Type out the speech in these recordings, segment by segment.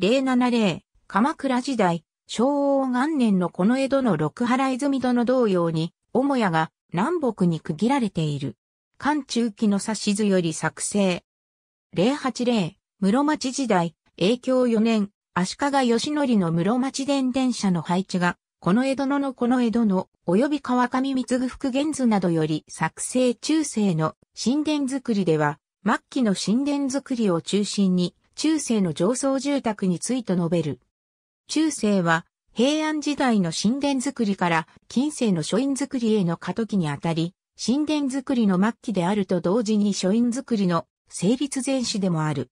070、鎌倉時代、昭王元年のこの江戸の六原泉戸の同様に、母屋が南北に区切られている。関中期の指図より作成。080、室町時代、永響4年、足利義則の室町電電車の配置が、この江戸ののこの江戸の、及び川上光福玄図などより作成中世の神殿作りでは、末期の神殿作りを中心に、中世の上層住宅について述べる。中世は平安時代の神殿作りから近世の書院作りへの過渡期にあたり、神殿作りの末期であると同時に書院作りの成立前史でもある。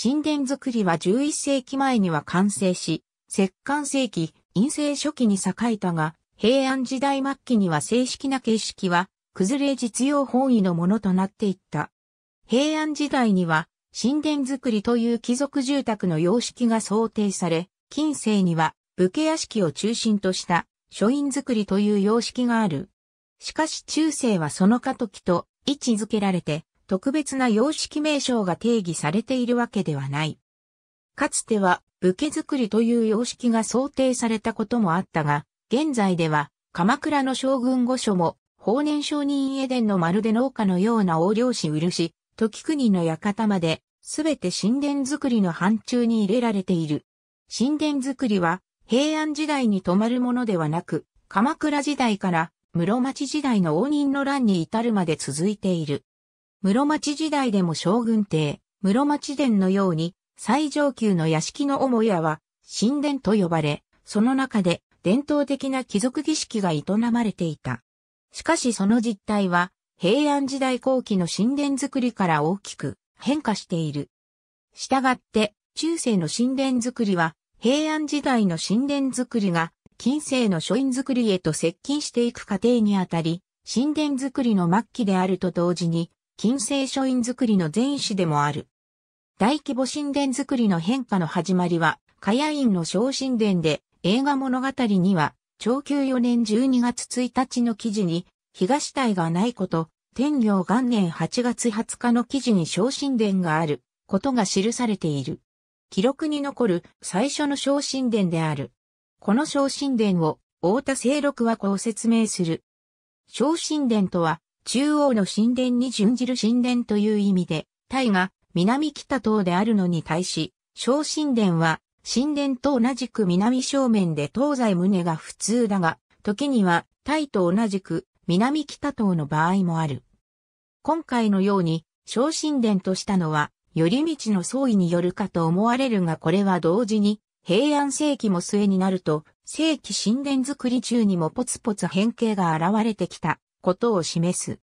神殿作りは11世紀前には完成し、石棺世紀、陰性初期に栄えたが、平安時代末期には正式な形式は、崩れ実用本位のものとなっていった。平安時代には、神殿造りという貴族住宅の様式が想定され、近世には武家屋敷を中心とした書院造りという様式がある。しかし中世はその過渡期と位置づけられて特別な様式名称が定義されているわけではない。かつては武家造りという様式が想定されたこともあったが、現在では鎌倉の将軍御所も法然上人絵伝のまるで農家のような横領師漆、時国の館まですべて神殿作りの範疇に入れられている。神殿作りは平安時代に止まるものではなく、鎌倉時代から室町時代の応仁の乱に至るまで続いている。室町時代でも将軍邸、室町殿のように最上級の屋敷の母屋は神殿と呼ばれ、その中で伝統的な貴族儀式が営まれていた。しかしその実態は平安時代後期の神殿作りから大きく変化している。したがって、中世の神殿作りは、平安時代の神殿作りが、近世の書院作りへと接近していく過程にあたり、神殿作りの末期であると同時に、近世書院作りの前史でもある。大規模神殿作りの変化の始まりは、カヤインの小神殿で映画物語には、長久4年12月1日の記事に、東体がないこと、天行元年8月20日の記事に昇進殿があることが記されている。記録に残る最初の昇進殿である。この昇進殿を太田清六はこう説明する。昇進殿とは中央の神殿に準じる神殿という意味で、大が南北東であるのに対し、昇進殿は神殿と同じく南正面で東西胸が普通だが、時にはタイと同じく南北東の場合もある。今回のように、昇進殿としたのは、頼道の総意によるかと思われるがこれは同時に、平安世紀も末になると、世紀神殿作り中にもポツポツ変形が現れてきたことを示す。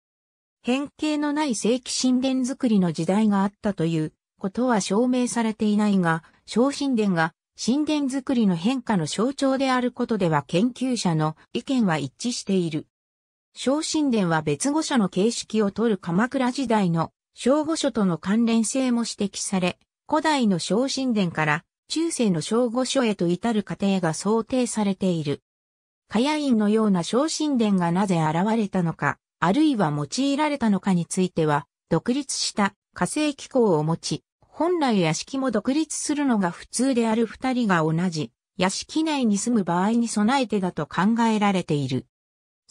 変形のない正規神殿作りの時代があったということは証明されていないが、昇神殿が神殿作りの変化の象徴であることでは研究者の意見は一致している。昇神殿は別語書の形式をとる鎌倉時代の小語書との関連性も指摘され、古代の昇神殿から中世の小語書へと至る過程が想定されている。火屋院のような昇神殿がなぜ現れたのか、あるいは用いられたのかについては、独立した火星機構を持ち、本来屋敷も独立するのが普通である二人が同じ、屋敷内に住む場合に備えてだと考えられている。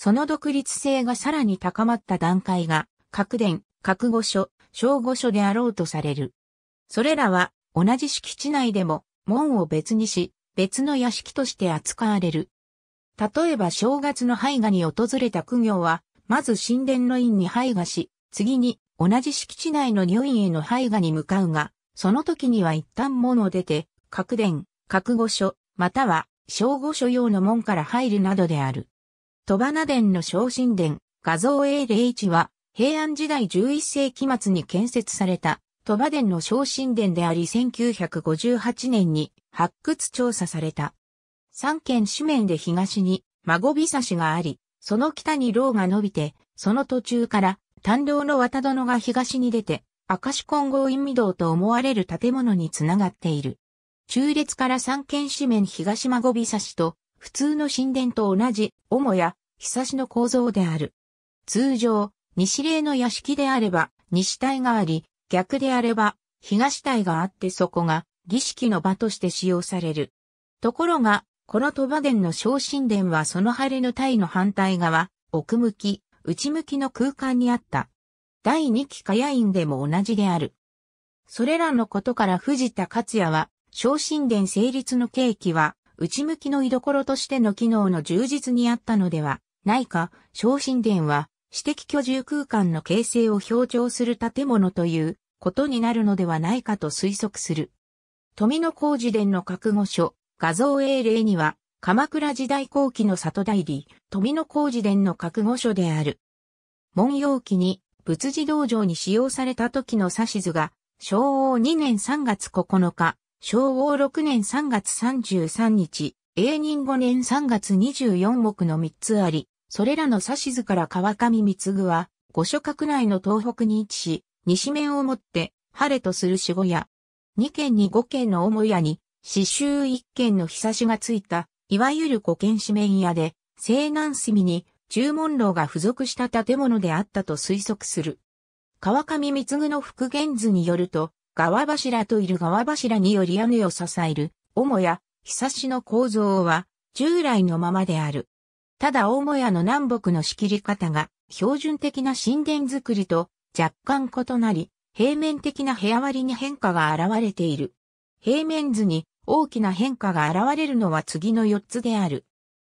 その独立性がさらに高まった段階が、各伝、核語書、小語書であろうとされる。それらは、同じ敷地内でも、門を別にし、別の屋敷として扱われる。例えば正月の絵画に訪れた苦行は、まず神殿の院に絵画し、次に同じ敷地内の女院への絵画に向かうが、その時には一旦門を出て、各殿、各御所、または小御所用の門から入るなどである。戸花殿の昇進殿、画像 A01 は、平安時代11世紀末に建設された、戸場殿の昇進殿であり1958年に発掘調査された。三県四面で東に孫び差しがあり、その北に牢が伸びて、その途中から丹道の渡殿が東に出て、明石混合陰道と思われる建物につながっている。中列から三県四面東孫び差しと普通の神殿と同じ、主や、ひさしの構造である。通常、西霊の屋敷であれば、西体があり、逆であれば、東体があってそこが、儀式の場として使用される。ところが、この鳥羽殿の小神殿はその晴れの体の反対側、奥向き、内向きの空間にあった。第二期火屋院でも同じである。それらのことから藤田勝也は、小神殿成立の契機は、内向きの居所としての機能の充実にあったのではないか、昇神殿は、私的居住空間の形成を表彰する建物ということになるのではないかと推測する。富野工事殿の覚悟書、画像英霊には、鎌倉時代後期の里代理、富野工事殿の覚悟書である。文様記に、仏寺道場に使用された時の指図が、昭和2年3月9日、昭和6年3月33日、永仁5年3月24目の3つあり、それらの指図から川上三次は、五所閣内の東北に位置し、西面をもって、晴れとする守護屋。2軒に5軒の母屋に、刺繍1軒の日差しがついた、いわゆる五剣紙面屋で、西南隅に、注文楼が付属した建物であったと推測する。川上三次の復元図によると、側柱といる側柱により屋根を支える、母屋、ひさしの構造は、従来のままである。ただ母屋の南北の仕切り方が、標準的な神殿作りと若干異なり、平面的な部屋割りに変化が現れている。平面図に大きな変化が現れるのは次の4つである。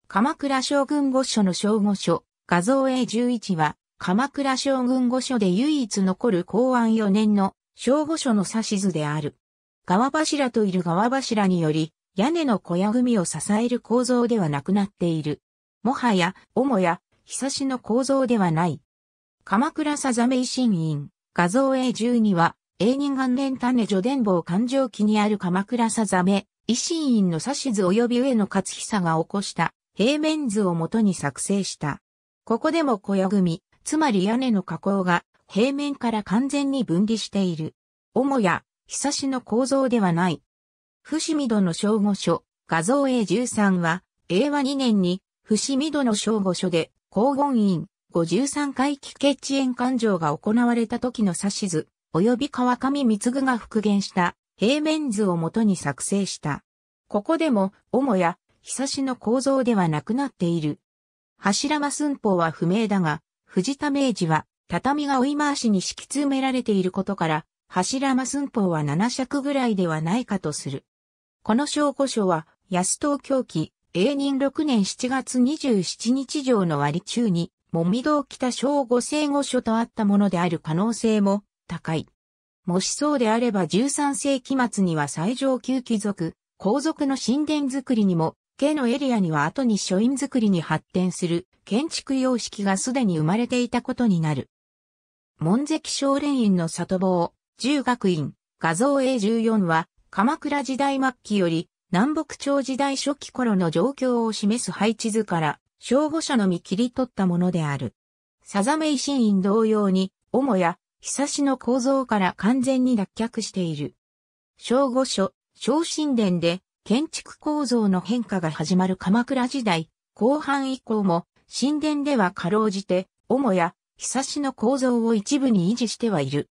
鎌倉将軍御所の小御所、画像 A11 は、鎌倉将軍御所で唯一残る公安4年の小五所の指図である。川柱といる川柱により、屋根の小屋組を支える構造ではなくなっている。もはや、母や、ひさしの構造ではない。鎌倉さざめ維新院、画像 A12 は、永仁元年種女伝坊環状記にある鎌倉さざめ、維新院の指図及び上野勝久が起こした平面図をもとに作成した。ここでも小屋組、つまり屋根の加工が平面から完全に分離している。もや、久しの構造ではない。伏見戸の正午書、画像 A13 は、令和2年に、伏見戸の正午書で、公言院、53回帰決園勘定が行われた時の指図、及び川上光が復元した平面図をもとに作成した。ここでも、もや、久しの構造ではなくなっている。柱間寸法は不明だが、藤田明治は、畳が追い回しに敷き詰められていることから、柱間寸法は7尺ぐらいではないかとする。この証拠書は、安東京記、永仁6年7月27日上の割中に、もみ堂北小五聖五書とあったものである可能性も高い。もしそうであれば13世紀末には最上級貴族、皇族の神殿作りにも、家のエリアには後に書院作りに発展する建築様式がすでに生まれていたことになる。門跡少年院の里坊、十学院、画像 A14 は、鎌倉時代末期より、南北朝時代初期頃の状況を示す配置図から、正午者のみ切り取ったものである。さざめ維新院同様に、主や、久しの構造から完全に脱却している。正午書、正神殿で、建築構造の変化が始まる鎌倉時代、後半以降も、神殿では過労じて、主や、ひさしの構造を一部に維持してはいる。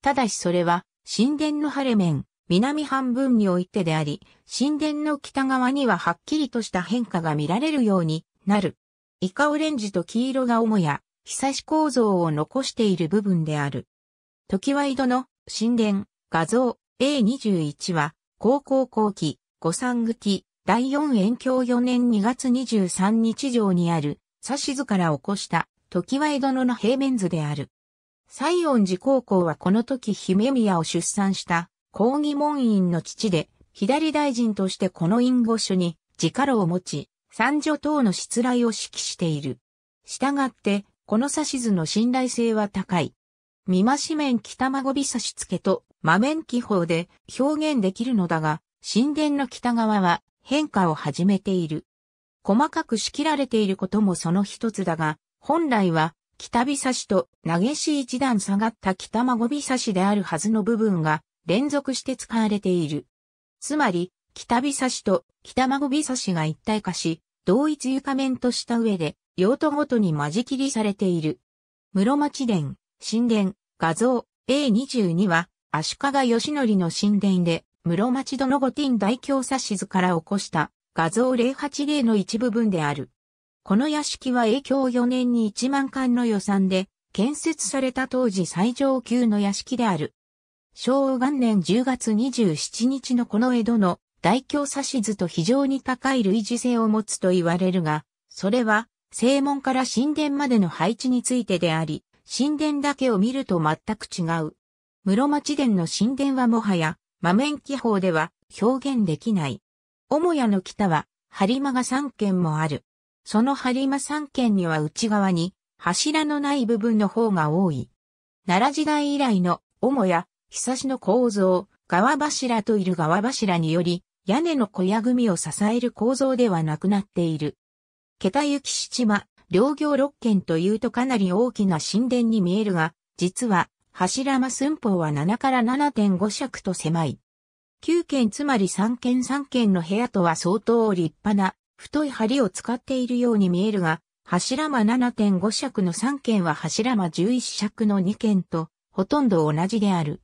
ただしそれは、神殿の晴れ面、南半分においてであり、神殿の北側にははっきりとした変化が見られるようになる。イカオレンジと黄色が主や、差し構造を残している部分である。時は井戸の神殿、画像 A21 は、高校後期、五三口、第四延鏡4年2月23日上にある、差し図から起こした時は江戸の平面図である。西園寺高校はこの時姫宮を出産した抗議門院の父で、左大臣としてこの院御所に自家老を持ち、三女等の失礼を指揮している。従って、この指図の信頼性は高い。見まし面北孫び差し付けと魔面記法で表現できるのだが、神殿の北側は変化を始めている。細かく仕切られていることもその一つだが、本来は、北日差しと投げし一段下がった北孫日差しであるはずの部分が連続して使われている。つまり、北日差しと北孫日差しが一体化し、同一床面とした上で、用途ごとに間仕切りされている。室町殿、神殿、画像 A22 は、足利義則の神殿で、室町殿御殿大京し図から起こした画像080の一部分である。この屋敷は影響4年に1万貫の予算で建設された当時最上級の屋敷である。昭和元年10月27日のこの江戸の大京指図と非常に高い類似性を持つと言われるが、それは正門から神殿までの配置についてであり、神殿だけを見ると全く違う。室町殿の神殿はもはや、魔面記法では表現できない。母屋の北は、張間が3軒もある。その播間三軒には内側に柱のない部分の方が多い。奈良時代以来の母や久しの構造、川柱といる川柱により、屋根の小屋組を支える構造ではなくなっている。桁行き七間、両行六軒というとかなり大きな神殿に見えるが、実は、柱間寸法は7から7.5尺と狭い。9軒つまり3軒3軒の部屋とは相当立派な太い梁を使っているように見えるが、柱間7.5尺の3件は柱間11尺の2件と、ほとんど同じである。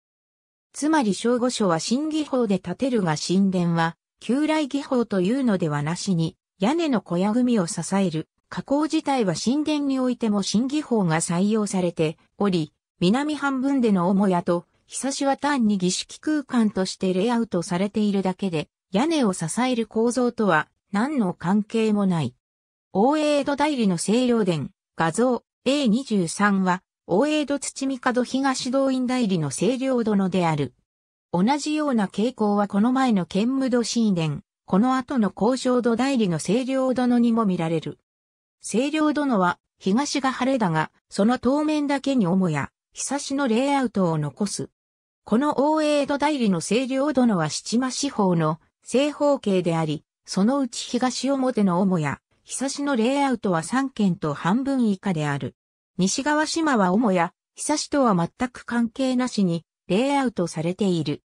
つまり小五所は新技法で建てるが神殿は、旧来技法というのではなしに、屋根の小屋組を支える、加工自体は神殿においても新技法が採用されており、南半分での母屋と、久しは単に儀式空間としてレイアウトされているだけで、屋根を支える構造とは何の関係もない。大江戸代理の清涼殿、画像 A23 は、大江戸土見門東動員代理の清涼殿である。同じような傾向はこの前の剣武土神殿、この後の交渉土代理の清涼殿にも見られる。清涼殿は、東が晴れだが、その当面だけに母や、久しのレイアウトを残す。この大江戸代理の清涼殿は七間四方の正方形であり、そのうち東表の母屋、差しのレイアウトは3軒と半分以下である。西側島は母屋、差しとは全く関係なしに、レイアウトされている。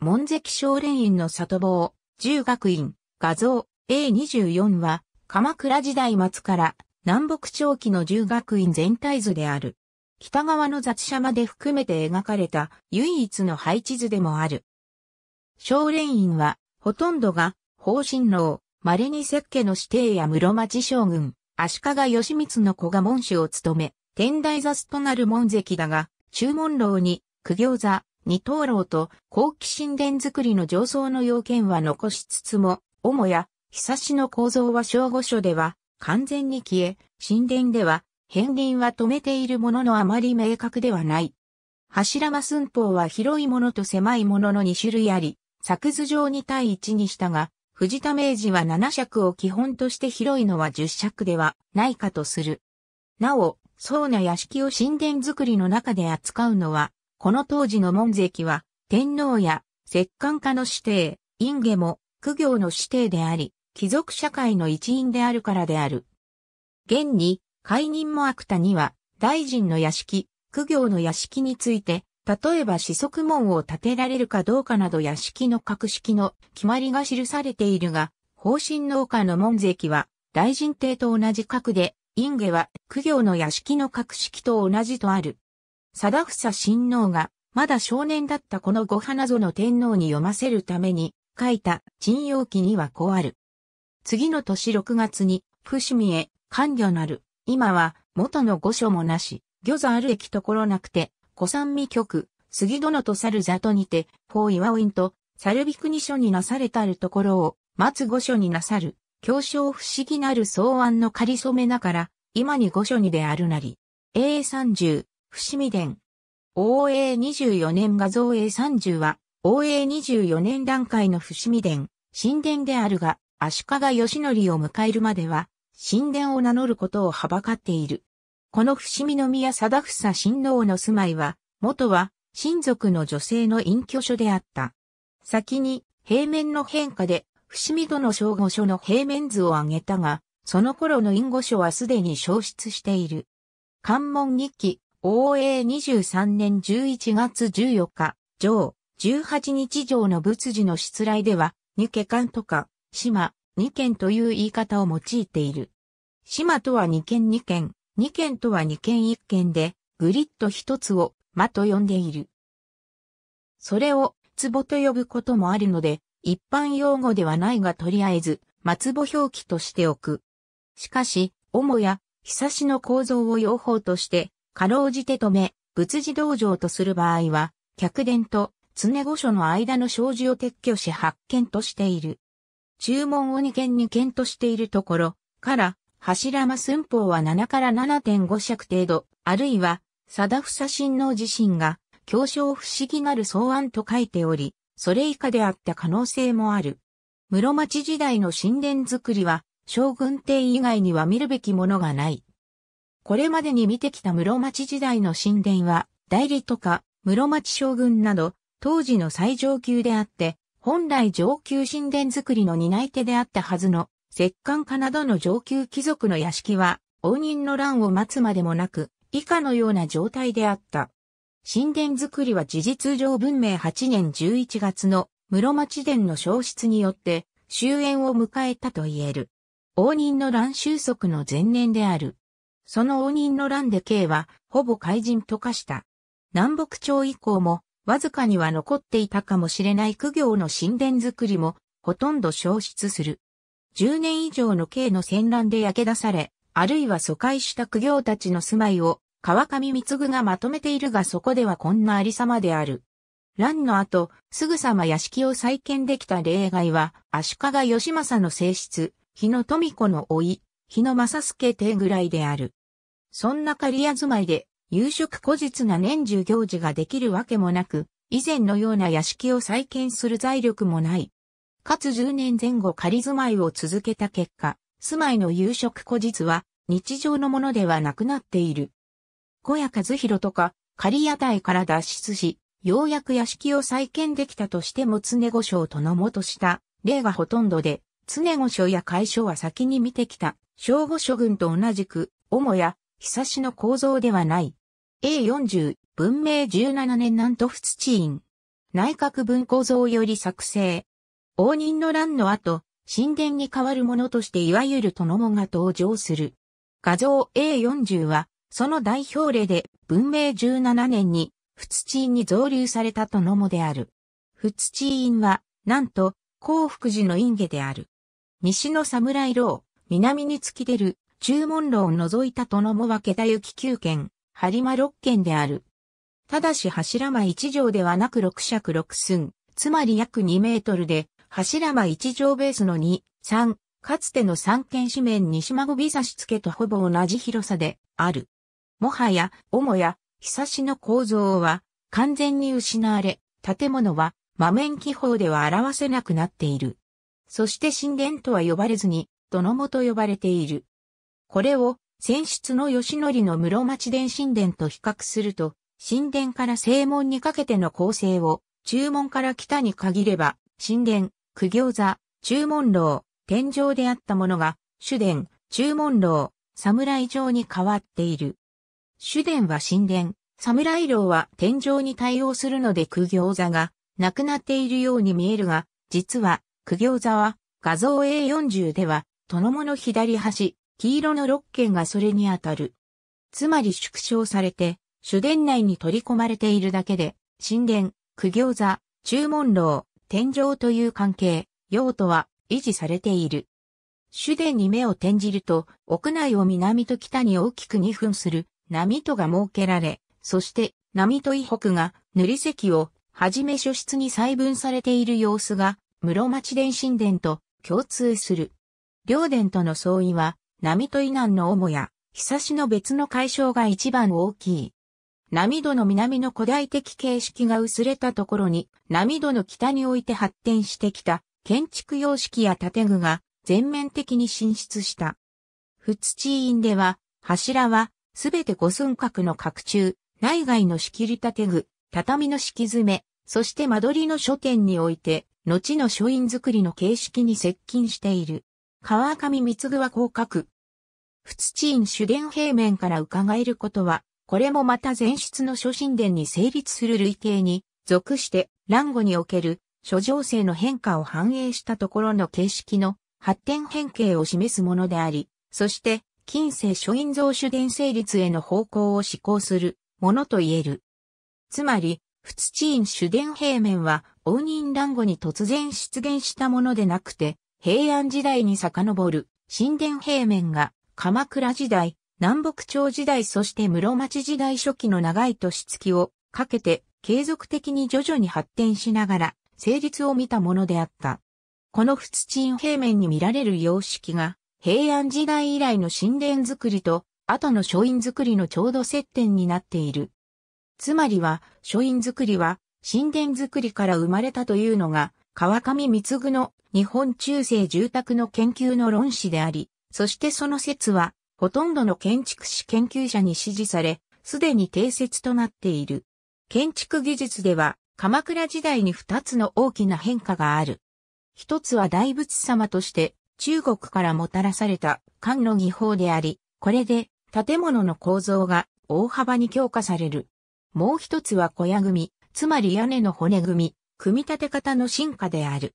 門跡少年院の里坊、中学院、画像 A24 は、鎌倉時代末から南北長期の中学院全体図である。北側の雑社まで含めて描かれた唯一の配置図でもある。少年院は、ほとんどが方針楼、稀に石家の指定や室町将軍、足利義満の子が門主を務め、天台座となる門跡だが、中門楼に、苦行座、二刀楼と、後期神殿作りの上層の要件は残しつつも、主や、久しの構造は小御所では、完全に消え、神殿では、片鱗は止めているもののあまり明確ではない。柱間寸法は広いものと狭いものの2種類あり、作図上に対一にしたが、藤田明治は7尺を基本として広いのは10尺ではないかとする。なお、そうな屋敷を神殿作りの中で扱うのは、この当時の門跡は、天皇や、摂関家の指定、院下も、苦行の指定であり、貴族社会の一員であるからである。現に、解任も悪田には、大臣の屋敷、苦行の屋敷について、例えば四足門を建てられるかどうかなど屋敷の格式の決まりが記されているが、方針農家の門跡は大臣邸と同じ格で、院下は苦行の屋敷の格式と同じとある。貞房親王がまだ少年だったこの御花園天皇に読ませるために書いた陳陽記にはこうある。次の年6月に伏見へ官魚なる。今は元の御所もなし、魚座ある駅ところなくて小三味局、杉殿と猿里にて、法岩院と、猿びくに書になされたるところを、松御書になさる、教唱不思議なる草案の仮染めながら、今に御書にであるなり。英30、伏見伝。応永24年画像英30は、応永24年段階の伏見伝、神殿であるが、足利義則を迎えるまでは、神殿を名乗ることをはばかっている。この伏見宮貞房親王の住まいは、元は親族の女性の隠居所であった。先に平面の変化で伏見殿の小御所の平面図を挙げたが、その頃の隠御所はすでに消失している。関門日記、応永23年11月14日、上、18日上の仏寺の出来では、二家間とか、島、二県という言い方を用いている。島とは二県二県。二軒とは二軒一軒で、グリッド一つを、間と呼んでいる。それを、壺と呼ぶこともあるので、一般用語ではないがとりあえず、松壺表記としておく。しかし、主や、ひさしの構造を用法として、かろうじて止め、仏事道場とする場合は、客殿と常御所の間の障子を撤去し発見としている。注文を二件二件としているところから、柱間寸法は7から7.5尺程度、あるいは、貞房神の自身が、教書不思議なる草案と書いており、それ以下であった可能性もある。室町時代の神殿作りは、将軍帝以外には見るべきものがない。これまでに見てきた室町時代の神殿は、代理とか、室町将軍など、当時の最上級であって、本来上級神殿作りの担い手であったはずの、摂関家などの上級貴族の屋敷は、応仁の乱を待つまでもなく、以下のような状態であった。神殿作りは事実上文明8年11月の室町殿の消失によって終焉を迎えたと言える。応仁の乱収束の前年である。その応仁の乱で慶はほぼ怪人と化した。南北朝以降もわずかには残っていたかもしれない苦行の神殿作りもほとんど消失する。10年以上の刑の戦乱で焼け出され、あるいは疎開した苦行たちの住まいを川上貢がまとめているがそこではこんなありさまである。乱の後、すぐさま屋敷を再建できた例外は、足利義政の正室、日野富子の老い、日野正助帝ぐらいである。そんな刈屋住まいで、夕食後日な年中行事ができるわけもなく、以前のような屋敷を再建する財力もない。かつ10年前後仮住まいを続けた結果、住まいの夕食後日は日常のものではなくなっている。小屋和弘とか仮屋台から脱出し、ようやく屋敷を再建できたとしても常御所とのもとした例がほとんどで、常御所や会所は先に見てきた、小御所群と同じく、主や、久しの構造ではない。A40、文明17年南都仏地院。内閣文構造より作成。応仁の乱の後、神殿に代わるものとしていわゆる殿もが登場する。画像 A40 は、その代表例で文明17年に、仏地院に造立された殿もである。仏地院は、なんと、幸福寺の院下である。西の侍楼、南に突き出る、中門楼を除いた殿もは桁行き9軒、張間6軒である。ただし柱間1条ではなく6尺6寸、つまり約2メートルで、柱間一条ベースの2、3、かつての三軒四面西孫び差し付けとほぼ同じ広さである。もはや、母や、ひさしの構造は完全に失われ、建物は魔面記法では表せなくなっている。そして神殿とは呼ばれずに、殿もと呼ばれている。これを、先出の義則の室町殿神殿と比較すると、神殿から正門にかけての構成を、注文から北に限れば、神殿、苦行座、注文楼、天井であったものが、主殿、注文楼、侍城に変わっている。主殿は神殿、侍楼は天井に対応するので苦行座がなくなっているように見えるが、実は苦行座は画像 A40 では、殿物左端、黄色の6軒がそれにあたる。つまり縮小されて、主殿内に取り込まれているだけで、神殿、苦行座、注文楼、天井という関係、用途は維持されている。主殿に目を転じると、屋内を南と北に大きく2分する、波戸が設けられ、そして、波戸以北が、塗り石を、はじめ書室に細分されている様子が、室町伝神殿と共通する。両殿との相違は、波戸以南の主や、久しの別の解消が一番大きい。波戸の南の古代的形式が薄れたところに、波戸の北において発展してきた建築様式や建具が全面的に進出した。普通地院では、柱はすべて五寸角の角柱、内外の仕切り建具、畳の敷き詰め、そして間取りの書店において、後の書院作りの形式に接近している。川上つ具は広角。普通地院主殿平面から伺えることはこれもまた前出の諸神殿に成立する類型に属して乱語における諸情勢の変化を反映したところの形式の発展変形を示すものであり、そして近世諸院造主殿成立への方向を施向するものと言える。つまり、仏地院主殿平面は、応仁乱語に突然出現したものでなくて、平安時代に遡る、神殿平面が、鎌倉時代、南北朝時代そして室町時代初期の長い年月をかけて継続的に徐々に発展しながら成立を見たものであった。この仏鎮平面に見られる様式が平安時代以来の神殿作りと後の書院作りのちょうど接点になっている。つまりは書院作りは神殿作りから生まれたというのが川上光具の日本中世住宅の研究の論旨であり、そしてその説はほとんどの建築士研究者に支持され、すでに定説となっている。建築技術では、鎌倉時代に二つの大きな変化がある。一つは大仏様として中国からもたらされた漢の技法であり、これで建物の構造が大幅に強化される。もう一つは小屋組、つまり屋根の骨組み、組み立て方の進化である。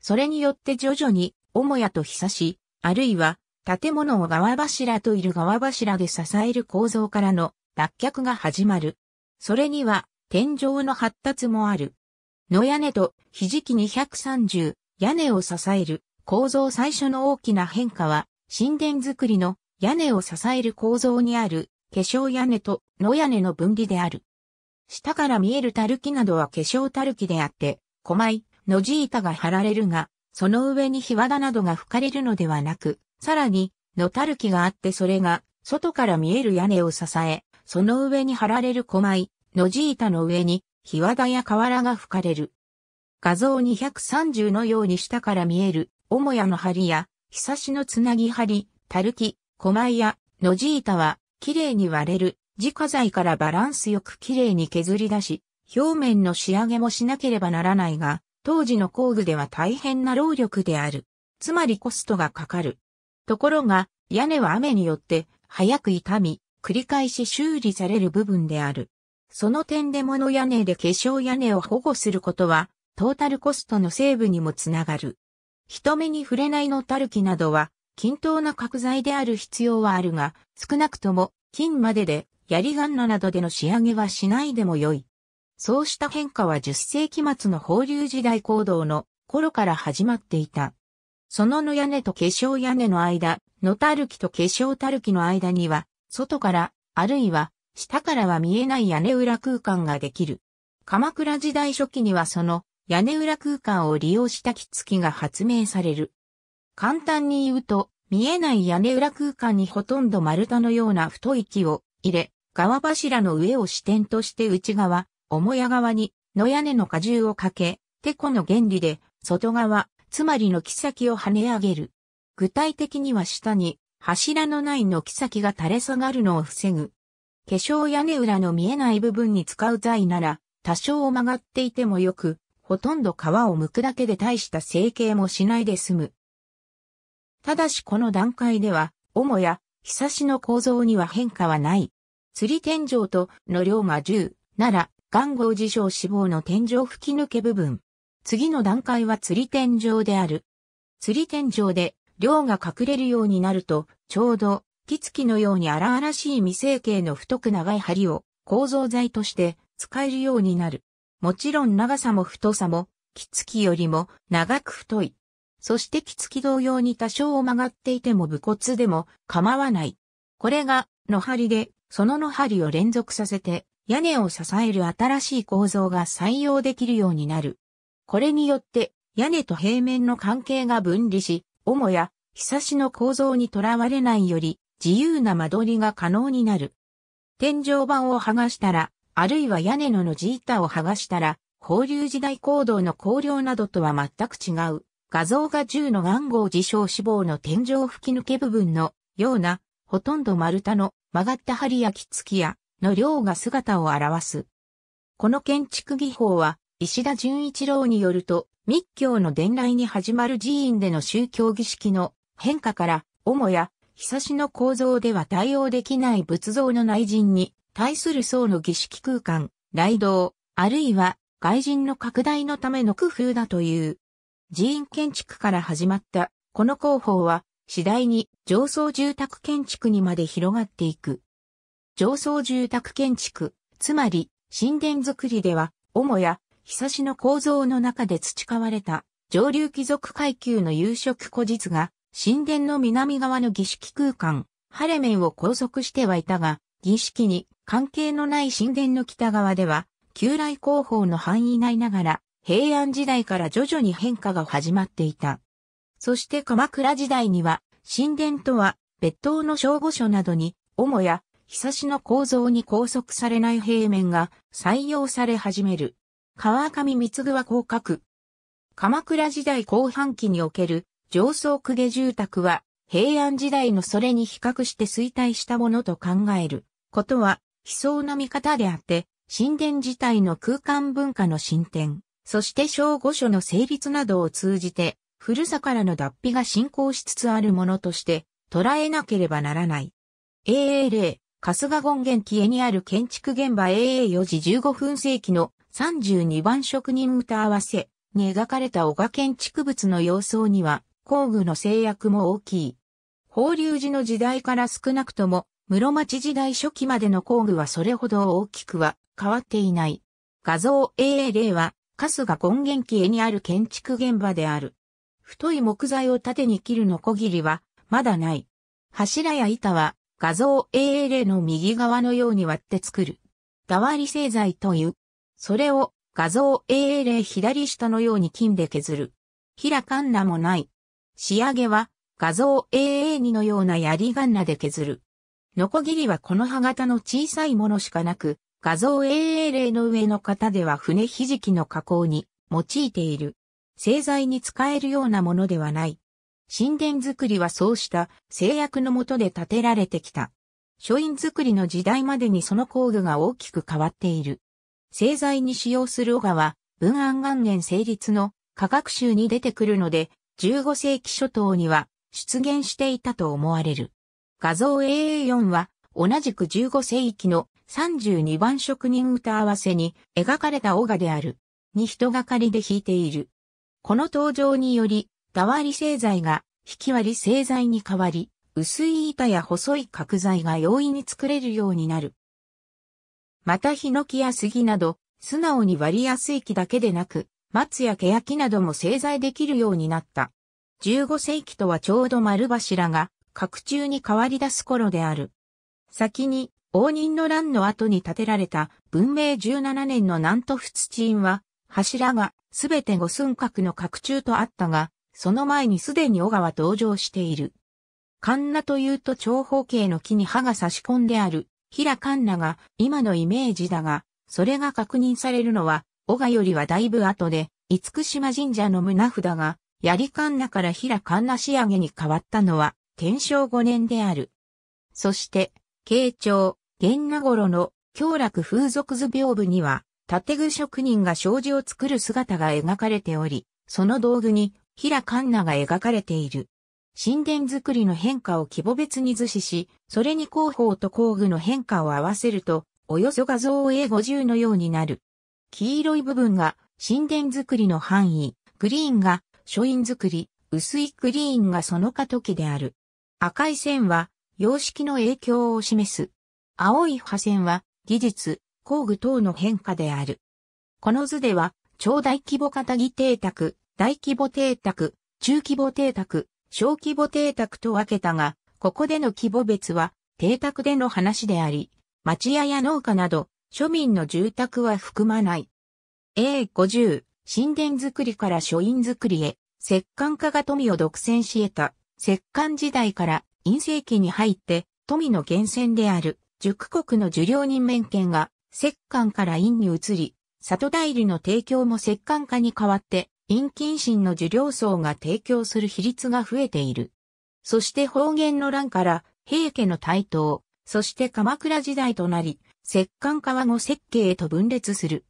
それによって徐々に母屋と差し、あるいは建物を側柱といる側柱で支える構造からの脱却が始まる。それには天井の発達もある。野屋根とひじき230、屋根を支える構造最初の大きな変化は、神殿作りの屋根を支える構造にある化粧屋根と野屋根の分離である。下から見えるたるきなどは化粧たるきであって、小米、の地板が張られるが、その上に日和だなどが吹かれるのではなく、さらに、のたるきがあってそれが、外から見える屋根を支え、その上に張られる古米、の地板の上に、日和田や瓦が吹かれる。画像230のように下から見える、母屋の梁や、ひさしのつなぎ梁、たるき、古米や、の地板は、きれいに割れる、自家材からバランスよくきれいに削り出し、表面の仕上げもしなければならないが、当時の工具では大変な労力である。つまりコストがかかる。ところが、屋根は雨によって、早く傷み、繰り返し修理される部分である。その点で物屋根で化粧屋根を保護することは、トータルコストのセーブにもつながる。人目に触れないのたるきなどは、均等な角材である必要はあるが、少なくとも、金までで、槍ガンナなどでの仕上げはしないでもよい。そうした変化は10世紀末の放流時代行動の頃から始まっていた。その野屋根と化粧屋根の間、野たるきと化粧たるきの間には、外から、あるいは、下からは見えない屋根裏空間ができる。鎌倉時代初期にはその、屋根裏空間を利用した木付きが発明される。簡単に言うと、見えない屋根裏空間にほとんど丸太のような太い木を入れ、側柱の上を支点として内側、母屋側に、野屋根の荷重をかけ、てこの原理で、外側、つまり軒先を跳ね上げる。具体的には下に柱のない軒先が垂れ下がるのを防ぐ。化粧屋根裏の見えない部分に使う材なら、多少曲がっていてもよく、ほとんど皮を剥くだけで大した成形もしないで済む。ただしこの段階では、主や、ひさしの構造には変化はない。釣り天井との量が10なら、願号自称死亡の天井吹き抜け部分。次の段階は釣り天井である。釣り天井で、量が隠れるようになると、ちょうど、木付きのように荒々しい未成形の太く長い針を構造材として使えるようになる。もちろん長さも太さも、木付きよりも長く太い。そして木付き同様に多少を曲がっていても武骨でも構わない。これが、の針で、そのの針を連続させて、屋根を支える新しい構造が採用できるようになる。これによって屋根と平面の関係が分離し、母やひさしの構造にとらわれないより自由な間取りが可能になる。天井板を剥がしたら、あるいは屋根のの地板を剥がしたら、交流時代行動の考量などとは全く違う。画像が10の暗号自称死亡の天井吹き抜け部分のような、ほとんど丸太の曲がった針や木付きやの量が姿を表す。この建築技法は石田純一郎によると、密教の伝来に始まる寺院での宗教儀式の変化から、主や、日差しの構造では対応できない仏像の内陣に対する層の儀式空間、雷道、あるいは外人の拡大のための工夫だという。寺院建築から始まったこの工法は次第に上層住宅建築にまで広がっていく。上層住宅建築、つまり神殿作りでは、主や久しの構造の中で培われた上流貴族階級の夕食古実が神殿の南側の儀式空間、ハレメンを拘束してはいたが、儀式に関係のない神殿の北側では、旧来広報の範囲内ながら、平安時代から徐々に変化が始まっていた。そして鎌倉時代には、神殿とは別当の小御所などに、主や、差しの構造に拘束されない平面が採用され始める。川上光は降格。鎌倉時代後半期における上層公家住宅は平安時代のそれに比較して衰退したものと考えることは悲壮な見方であって、神殿自体の空間文化の進展、そして小五書の成立などを通じて、古さからの脱皮が進行しつつあるものとして捉えなければならない。a a 例、春日権現記絵にある建築現場 AA4 時15分世紀の32番職人歌合わせに描かれた小賀建築物の様相には工具の制約も大きい。法隆寺の時代から少なくとも室町時代初期までの工具はそれほど大きくは変わっていない。画像 AA 例は春日根源記絵にある建築現場である。太い木材を縦に切るのこぎりはまだない。柱や板は画像 AA 例の右側のように割って作る。だわり製材というそれを画像 AA 例左下のように金で削る。平カンナもない。仕上げは画像 AA2 のような槍ガンナで削る。ノコギリはこの刃型の小さいものしかなく、画像 AA 例の上の型では船ひじきの加工に用いている。製材に使えるようなものではない。神殿作りはそうした制約のもとで建てられてきた。書院作りの時代までにその工具が大きく変わっている。製剤に使用するオガは、文安元年成立の科学集に出てくるので、15世紀初頭には出現していたと思われる。画像 AA4 は、同じく15世紀の32番職人歌合わせに描かれたオガである。に人がかりで弾いている。この登場により、ダワリ製剤が引き割り製剤に変わり、薄い板や細い角材が容易に作れるようになる。またヒノキや杉など、素直に割りやすい木だけでなく、松や欅なども製材できるようになった。15世紀とはちょうど丸柱が、角柱に変わり出す頃である。先に、応仁の乱の後に建てられた文明17年の南都仏鎮は、柱がすべて五寸角の角柱とあったが、その前にすでに小川登場している。カンナというと長方形の木に刃が差し込んである平ん奈が今のイメージだが、それが確認されるのは、小賀よりはだいぶ後で、厳島神社の胸札が、槍ん奈から平ん奈仕上げに変わったのは、天正5年である。そして、慶長、源那頃の京楽風俗図屏風には、建具職人が障子を作る姿が描かれており、その道具に平ん奈が描かれている。神殿作りの変化を規模別に図示し、それに広報と工具の変化を合わせると、およそ画像 A50 のようになる。黄色い部分が神殿作りの範囲、グリーンが書院作り、薄いグリーンがその過渡期である。赤い線は様式の影響を示す。青い破線は技術、工具等の変化である。この図では、超大規模型議邸宅、大規模邸宅、中規模邸宅、小規模邸宅と分けたが、ここでの規模別は、邸宅での話であり、町屋や農家など、庶民の住宅は含まない。A50、神殿作りから書院作りへ、石棺家が富を独占し得た、石棺時代から陰世紀に入って、富の源泉である、熟国の受領人面権が、石棺から陰に移り、里代理の提供も石棺家に代わって、陰近親の受領層が提供する比率が増えている。そして方言の乱から平家の台頭、そして鎌倉時代となり、摂関川後設計へと分裂する。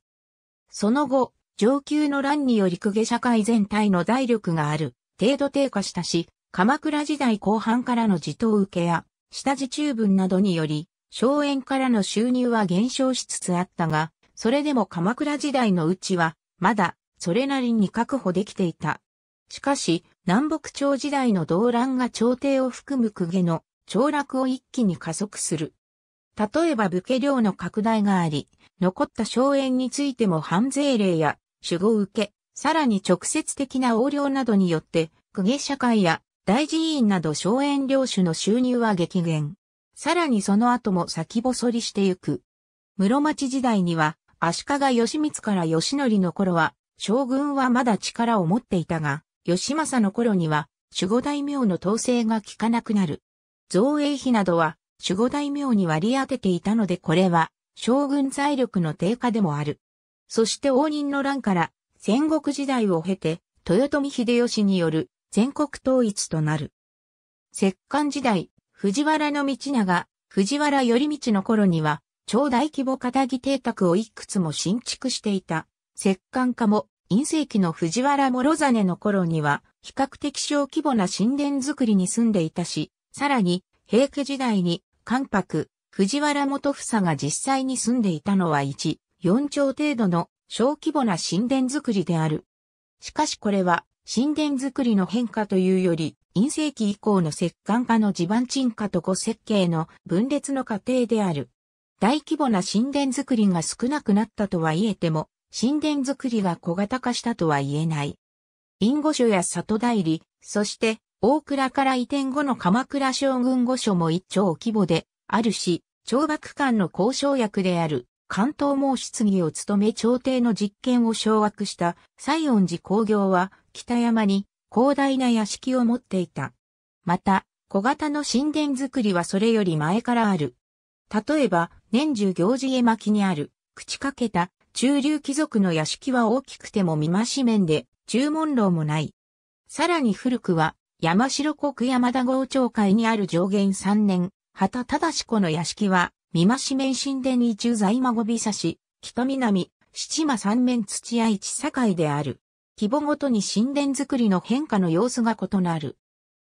その後、上級の乱により公家社会全体の財力がある程度低下したし、鎌倉時代後半からの地頭受けや、下地中分などにより、荘園からの収入は減少しつつあったが、それでも鎌倉時代のうちは、まだそれなりに確保できていた。しかし、南北朝時代の動乱が朝廷を含む公家の凋落を一気に加速する。例えば武家領の拡大があり、残った荘園についても反税令や守護受け、さらに直接的な横領などによって、公家社会や大寺院など荘園領主の収入は激減。さらにその後も先細りしてゆく。室町時代には、足利義満から義則の頃は、将軍はまだ力を持っていたが、義政の頃には、守護大名の統制が効かなくなる。造営費などは、守護大名に割り当てていたのでこれは、将軍財力の低下でもある。そして応仁の乱から、戦国時代を経て、豊臣秀吉による全国統一となる。摂関時代、藤原道長、藤原頼道の頃には、超大規模片木邸宅をいくつも新築していた。摂関家も、陰性期の藤原諸真の頃には、比較的小規模な神殿作りに住んでいたし、さらに、平家時代に、関白、藤原元房が実際に住んでいたのは1、4丁程度の小規模な神殿作りである。しかしこれは、神殿作りの変化というより、陰性期以降の石棺化の地盤沈下と古設計の分裂の過程である。大規模な神殿作りが少なくなったとは言えても、神殿作りが小型化したとは言えない。隠語御所や里代理、そして大倉から移転後の鎌倉将軍御所も一丁規模であるし、懲罰官の交渉役である関東毛質疑を務め朝廷の実権を掌握した西園寺工業は北山に広大な屋敷を持っていた。また、小型の神殿作りはそれより前からある。例えば、年中行事絵巻にある、朽ちかけた中流貴族の屋敷は大きくても見まし面で、注文楼もない。さらに古くは、山城国山田郷町会にある上限三年、畑忠子の屋敷は、見まし面神殿に駐在孫びさし、北南、七間三面土屋一境である。規模ごとに神殿作りの変化の様子が異なる。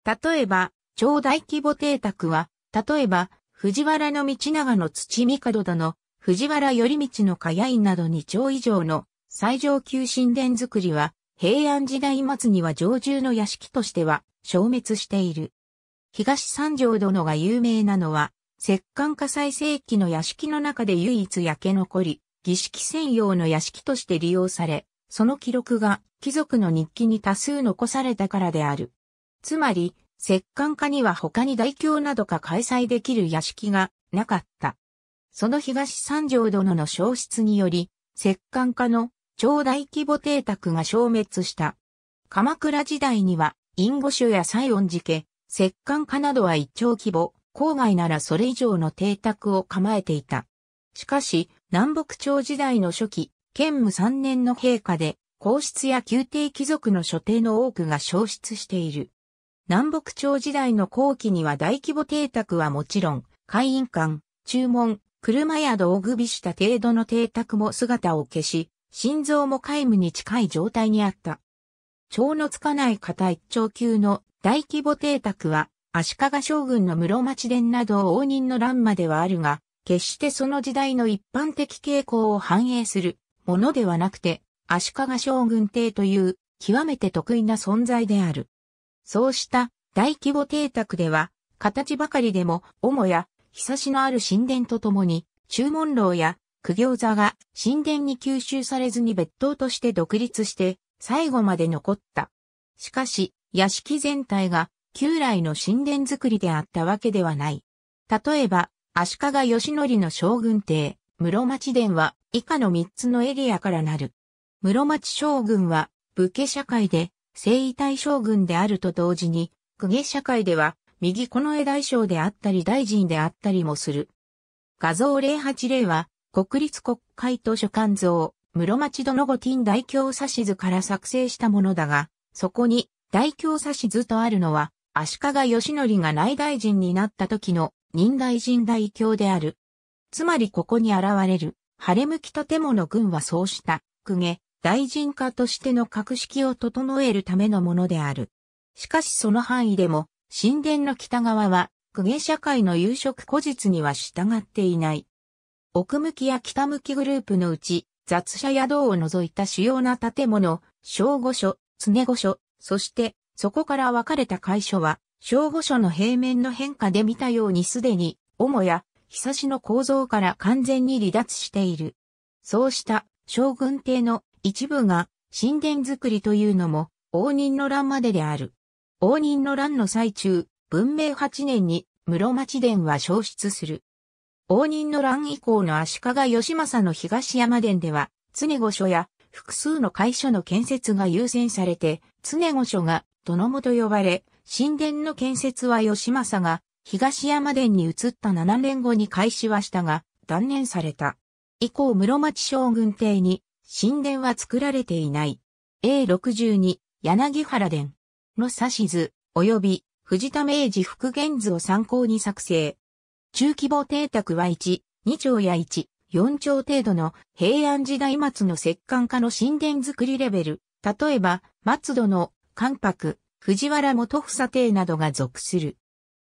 例えば、超大規模邸宅は、例えば、藤原道長の土三角殿、藤原頼道の火屋など2丁以上の最上級神殿作りは、平安時代末には上住の屋敷としては消滅している。東三条殿が有名なのは、石棺火災世紀の屋敷の中で唯一焼け残り、儀式専用の屋敷として利用され、その記録が貴族の日記に多数残されたからである。つまり、石棺化には他に大凶などか開催できる屋敷がなかった。その東三条殿の消失により、石棺家の超大規模邸宅が消滅した。鎌倉時代には、隠語書種や西音寺家、石棺家などは一丁規模、郊外ならそれ以上の邸宅を構えていた。しかし、南北朝時代の初期、建武3年の陛下で、皇室や宮廷貴族の所定の多くが消失している。南北朝時代の後期には大規模邸宅はもちろん、会員館、注文、車や道具びした程度の邸宅も姿を消し、心臓も皆無に近い状態にあった。蝶のつかない方一丁級の大規模邸宅は、足利将軍の室町伝など応仁の乱まではあるが、決してその時代の一般的傾向を反映するものではなくて、足利将軍邸という極めて得意な存在である。そうした大規模邸宅では、形ばかりでも、主や日差しのある神殿とともに、中門楼や苦行座が神殿に吸収されずに別当として独立して、最後まで残った。しかし、屋敷全体が旧来の神殿作りであったわけではない。例えば、足利義則の将軍邸、室町殿は以下の3つのエリアからなる。室町将軍は武家社会で征夷大将軍であると同時に、公家社会では右この絵大将であったり大臣であったりもする。画像080は、国立国会図書館像、室町殿御殿大京指図から作成したものだが、そこに、大京指図とあるのは、足利義則が内大臣になった時の任大臣大京である。つまりここに現れる、晴れ向き建物軍はそうした、公家、大臣家としての格式を整えるためのものである。しかしその範囲でも、神殿の北側は、公家社会の夕食古実には従っていない。奥向きや北向きグループのうち、雑社や道を除いた主要な建物、小御所、常御所、そして、そこから分かれた会所は、小御所の平面の変化で見たようにすでに、主や、日差の構造から完全に離脱している。そうした、将軍邸の一部が、神殿造りというのも、応仁の乱までである。応仁の乱の最中、文明8年に室町殿は消失する。応仁の乱以降の足利義政の東山殿では、常御所や複数の会所の建設が優先されて、常御所が殿もと呼ばれ、神殿の建設は義政が東山殿に移った7年後に開始はしたが、断念された。以降室町将軍邸に神殿は作られていない。A62 柳原殿。の指図、及び藤田明治復元図を参考に作成。中規模邸宅は1、2丁や1、4丁程度の平安時代末の石棺化の神殿作りレベル。例えば、松戸の関白、藤原元房邸などが属する。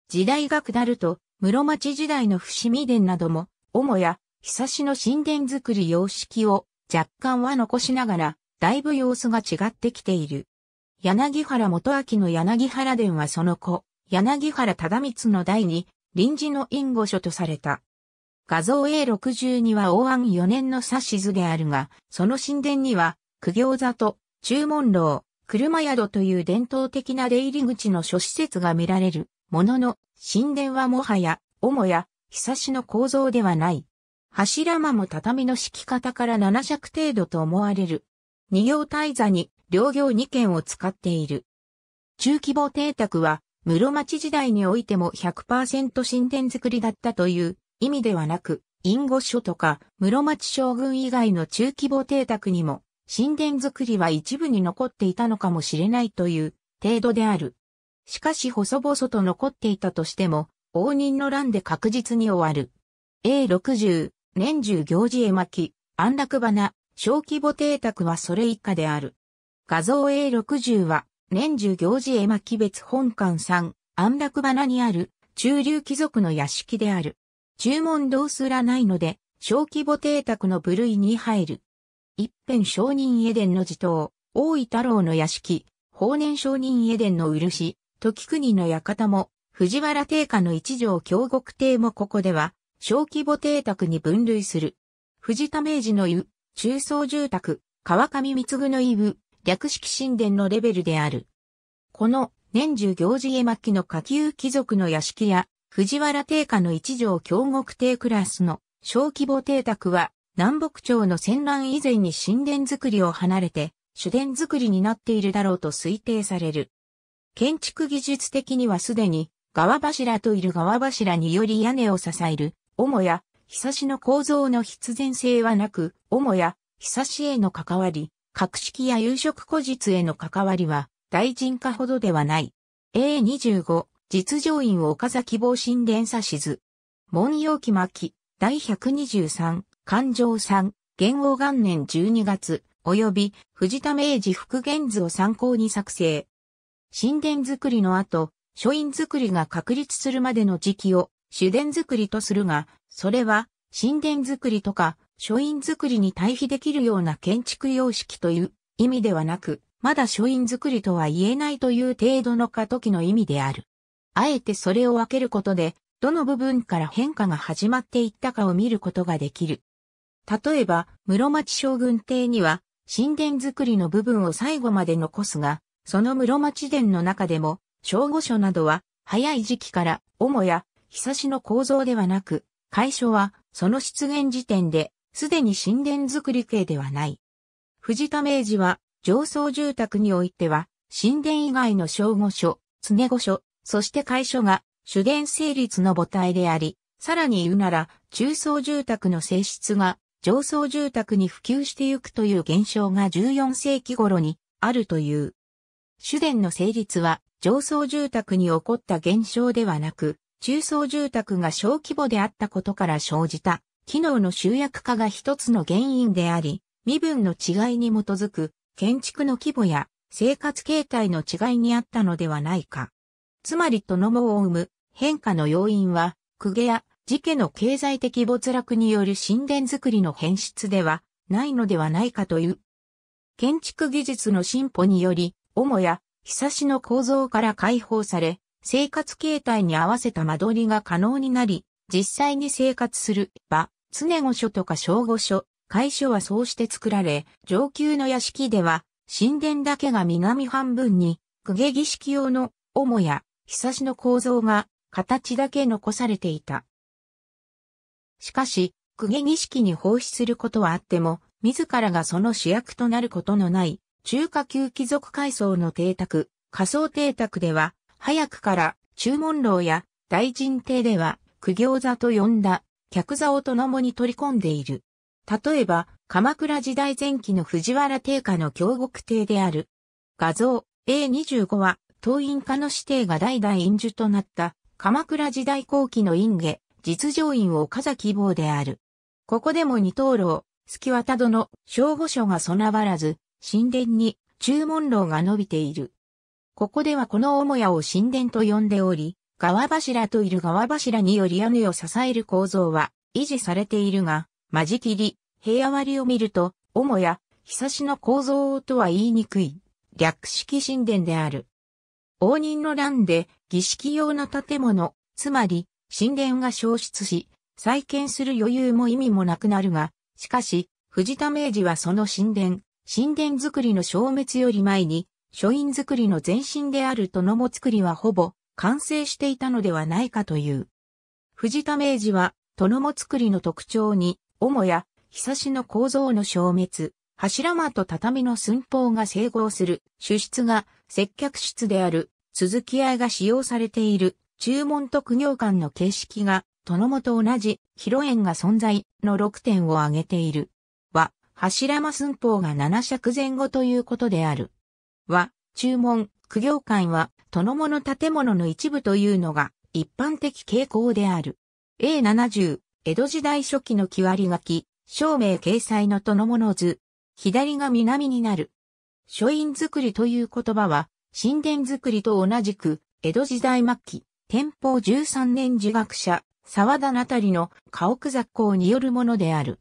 時代が下ると、室町時代の伏見殿なども、主や、久しの神殿作り様式を若干は残しながら、だいぶ様子が違ってきている。柳原元明の柳原殿はその子、柳原忠光の代に、臨時の隠語書とされた。画像 A62 は王安4年の指図であるが、その神殿には、苦行座と、中門楼、車宿という伝統的な出入り口の諸施設が見られる、ものの、神殿はもはや、主や、ひさしの構造ではない。柱間も畳の敷き方から7尺程度と思われる。二行大座に両行2軒を使っている。中規模邸宅は、室町時代においても100%神殿作りだったという意味ではなく、隠語書とか室町将軍以外の中規模邸宅にも神殿作りは一部に残っていたのかもしれないという程度である。しかし細々と残っていたとしても、応仁の乱で確実に終わる。A60、年中行事絵巻、安楽花、小規模邸宅はそれ以下である。画像 A60 は、年中行事絵巻別本館3、安楽花にある、中流貴族の屋敷である。注文堂すらないので、小規模邸宅の部類に入る。一辺商人エデンの地頭、大井太郎の屋敷、法年商人エデンの漆、時国の館も、藤原定家の一条京極邸もここでは、小規模邸宅に分類する。藤田明治の湯、中層住宅、川上光具の湯、略式神殿のレベルである。この年中行事絵末期の下級貴族の屋敷や藤原定家の一条京極邸クラスの小規模邸宅は南北朝の戦乱以前に神殿作りを離れて主殿作りになっているだろうと推定される。建築技術的にはすでに側柱といる側柱により屋根を支える、主や、ひさしの構造の必然性はなく、主や、ひさしへの関わり、格式や夕食古実への関わりは、大臣化ほどではない。A25、実情院岡崎防神殿差し図。文様期巻、第123、環状3、元王元年12月、及び藤田明治復元図を参考に作成。神殿作りの後、書院作りが確立するまでの時期を主殿作りとするが、それは神殿作りとか書院作りに対比できるような建築様式という意味ではなく、まだ書院作りとは言えないという程度の過渡期の意味である。あえてそれを分けることで、どの部分から変化が始まっていったかを見ることができる。例えば、室町将軍邸には、神殿作りの部分を最後まで残すが、その室町殿の中でも、小御所などは、早い時期から、主や、日差しの構造ではなく、会所は、その出現時点で、すでに神殿くり系ではない。藤田明治は、上層住宅においては、神殿以外の小御所、常御所、そして会所が、主殿成立の母体であり、さらに言うなら、中層住宅の性質が、上層住宅に普及してゆくという現象が14世紀頃にあるという。主殿の成立は上層住宅に起こった現象ではなく、中層住宅が小規模であったことから生じた機能の集約化が一つの原因であり、身分の違いに基づく建築の規模や生活形態の違いにあったのではないか。つまり殿もを生む変化の要因は、公家や時家の経済的没落による神殿作りの変質ではないのではないかという。建築技術の進歩により、母や、さしの構造から解放され、生活形態に合わせた間取りが可能になり、実際に生活する場、常御所とか小御所、会所はそうして作られ、上級の屋敷では、神殿だけが南半分に、公家儀式用の、母や、さしの構造が、形だけ残されていた。しかし、公家儀式に奉仕することはあっても、自らがその主役となることのない、中華級貴族階層の邸宅、仮想邸宅では、早くから、中門楼や、大臣邸では、苦行座と呼んだ客座をともに取り込んでいる。例えば、鎌倉時代前期の藤原定家の京極帝である。画像 A25 は、党員家の指定が代々院主となった、鎌倉時代後期の院下、実情院岡崎坊である。ここでも二刀楼、月渡殿、正御所が備わらず、神殿に注文楼が伸びている。ここではこの母屋を神殿と呼んでおり、川柱といる川柱により屋根を支える構造は維持されているが、間仕切り、部屋割りを見ると、主や、ひさしの構造とは言いにくい、略式神殿である。応仁の乱で儀式用の建物、つまり神殿が消失し、再建する余裕も意味もなくなるが、しかし、藤田明治はその神殿、神殿作りの消滅より前に、書院作りの前身であるとのも作りはほぼ完成していたのではないかという。藤田明治は、殿も作りの特徴に、主や、ひさしの構造の消滅、柱間と畳の寸法が整合する、主室が接客室である、続き合いが使用されている、注文と苦行間の形式が、殿もと同じ、広縁が存在の6点を挙げている。は、柱間寸法が7尺前後ということである。は、注文、苦行間は、殿物建物の一部というのが一般的傾向である。A70、江戸時代初期の木割り書き、照明掲載の殿物図、左が南になる。書院作りという言葉は、神殿作りと同じく、江戸時代末期、天保13年儒学者、沢田なたりの家屋雑行によるものである。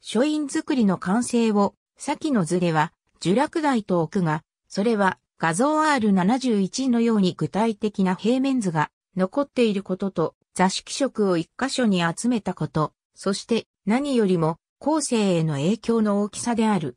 書院作りの完成を、先の図では、樹落台と置くが、それは画像 R71 のように具体的な平面図が残っていることと座敷色を一箇所に集めたこと、そして何よりも後世への影響の大きさである。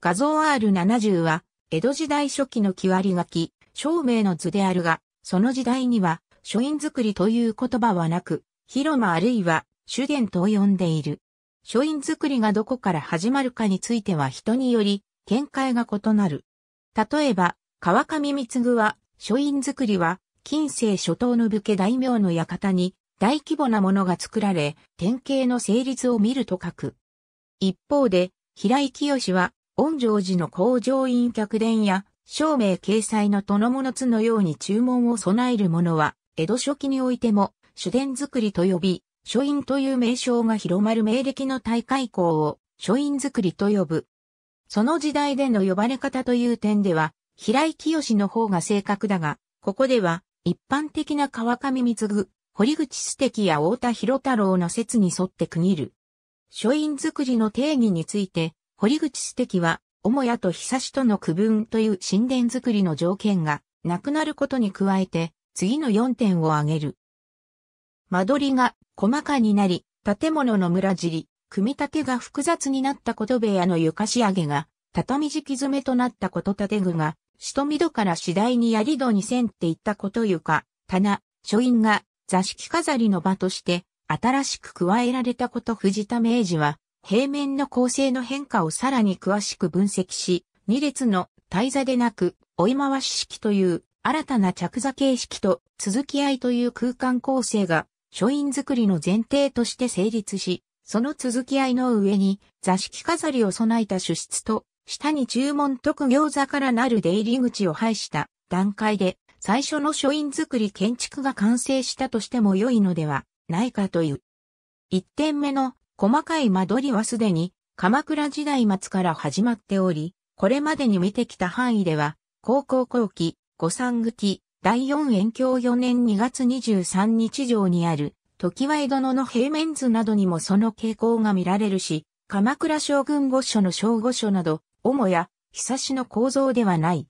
画像 R70 は江戸時代初期の木割り書き、照明の図であるが、その時代には書院作りという言葉はなく、広間あるいは主伝と呼んでいる。書院作りがどこから始まるかについては人により見解が異なる。例えば、川上貢は、書院作りは、近世初頭の武家大名の館に、大規模なものが作られ、典型の成立を見ると書く。一方で、平井清は、恩城寺の工場院客伝や、照明掲載の殿物つのように注文を備えるものは、江戸初期においても、書伝作りと呼び、書院という名称が広まる明暦の大開校を、書院作りと呼ぶ。その時代での呼ばれ方という点では、平井清の方が正確だが、ここでは一般的な川上光具、堀口素敵や太田博太郎の説に沿って区切る。書院作りの定義について、堀口素敵は、母屋と久しとの区分という神殿作りの条件がなくなることに加えて、次の4点を挙げる。間取りが細かになり、建物の村尻、組み立てが複雑になったこと部屋の床仕上げが、畳敷き詰めとなったこと建具が、首都ミ戸から次第に槍戸にんっていったことゆか、棚、書院が座敷飾りの場として新しく加えられたこと藤田明治は、平面の構成の変化をさらに詳しく分析し、二列の大座でなく、追い回し式という新たな着座形式と続き合いという空間構成が書院作りの前提として成立し、その続き合いの上に座敷飾りを備えた主室と下に注文特業座からなる出入り口を配した段階で、最初の書院作り建築が完成したとしても良いのではないかという。一点目の細かい間取りはすでに鎌倉時代末から始まっており、これまでに見てきた範囲では、高校後期、五三口、第四延教4年2月23日上にある、時は江戸の平面図などにもその傾向が見られるし、鎌倉将軍御所の小御所など、主や、久しの構造ではない。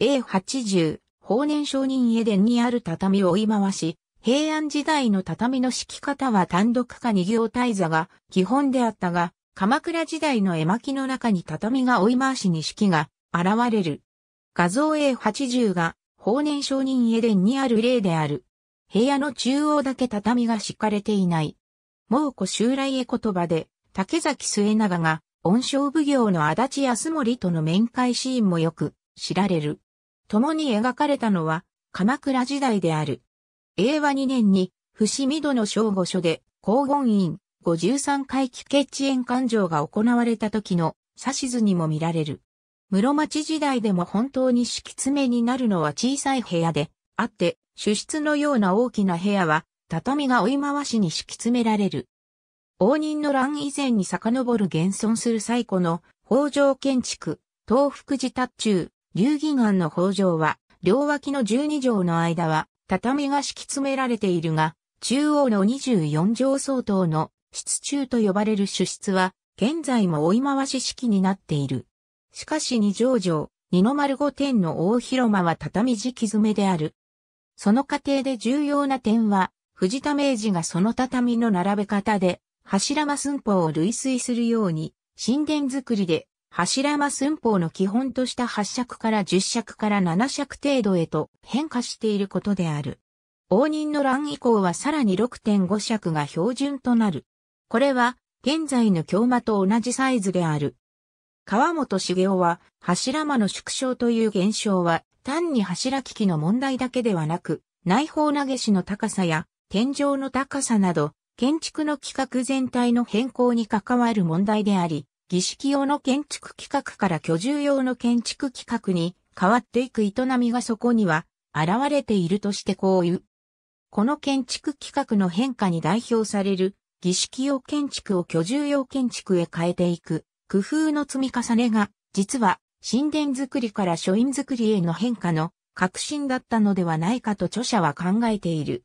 A80、法年上人デ伝にある畳を追い回し、平安時代の畳の敷き方は単独か二行大座が基本であったが、鎌倉時代の絵巻の中に畳が追い回しに敷きが現れる。画像 A80 が法年上人デ伝にある例である。部屋の中央だけ畳が敷かれていない。猛古襲来絵言葉で、竹崎末永が恩賞奉行の足立康森との面会シーンもよく知られる。共に描かれたのは鎌倉時代である。令和2年に伏見戸の正御所で公金院53回帰結縁勘定が行われた時の指図にも見られる。室町時代でも本当に敷き詰めになるのは小さい部屋であって、主室のような大きな部屋は畳が追い回しに敷き詰められる。応仁の乱以前に遡る現存する最古の北条建築、東福寺達中、流儀岩の北条は、両脇の12畳の間は、畳が敷き詰められているが、中央の24条相当の、室中と呼ばれる主室は、現在も追い回し式になっている。しかし二条城、二の丸御殿の大広間は畳敷き詰めである。その過程で重要な点は、藤田明治がその畳の並べ方で、柱間寸法を類推するように、神殿作りで柱間寸法の基本とした8尺から10尺から7尺程度へと変化していることである。応仁の乱以降はさらに6.5尺が標準となる。これは現在の京間と同じサイズである。川本茂雄は柱間の縮小という現象は単に柱機器の問題だけではなく、内包投げしの高さや天井の高さなど建築の規格全体の変更に関わる問題であり、儀式用の建築規格から居住用の建築規格に変わっていく営みがそこには現れているとしてこういう。この建築規格の変化に代表される儀式用建築を居住用建築へ変えていく工夫の積み重ねが実は神殿作りから書院作りへの変化の革新だったのではないかと著者は考えている。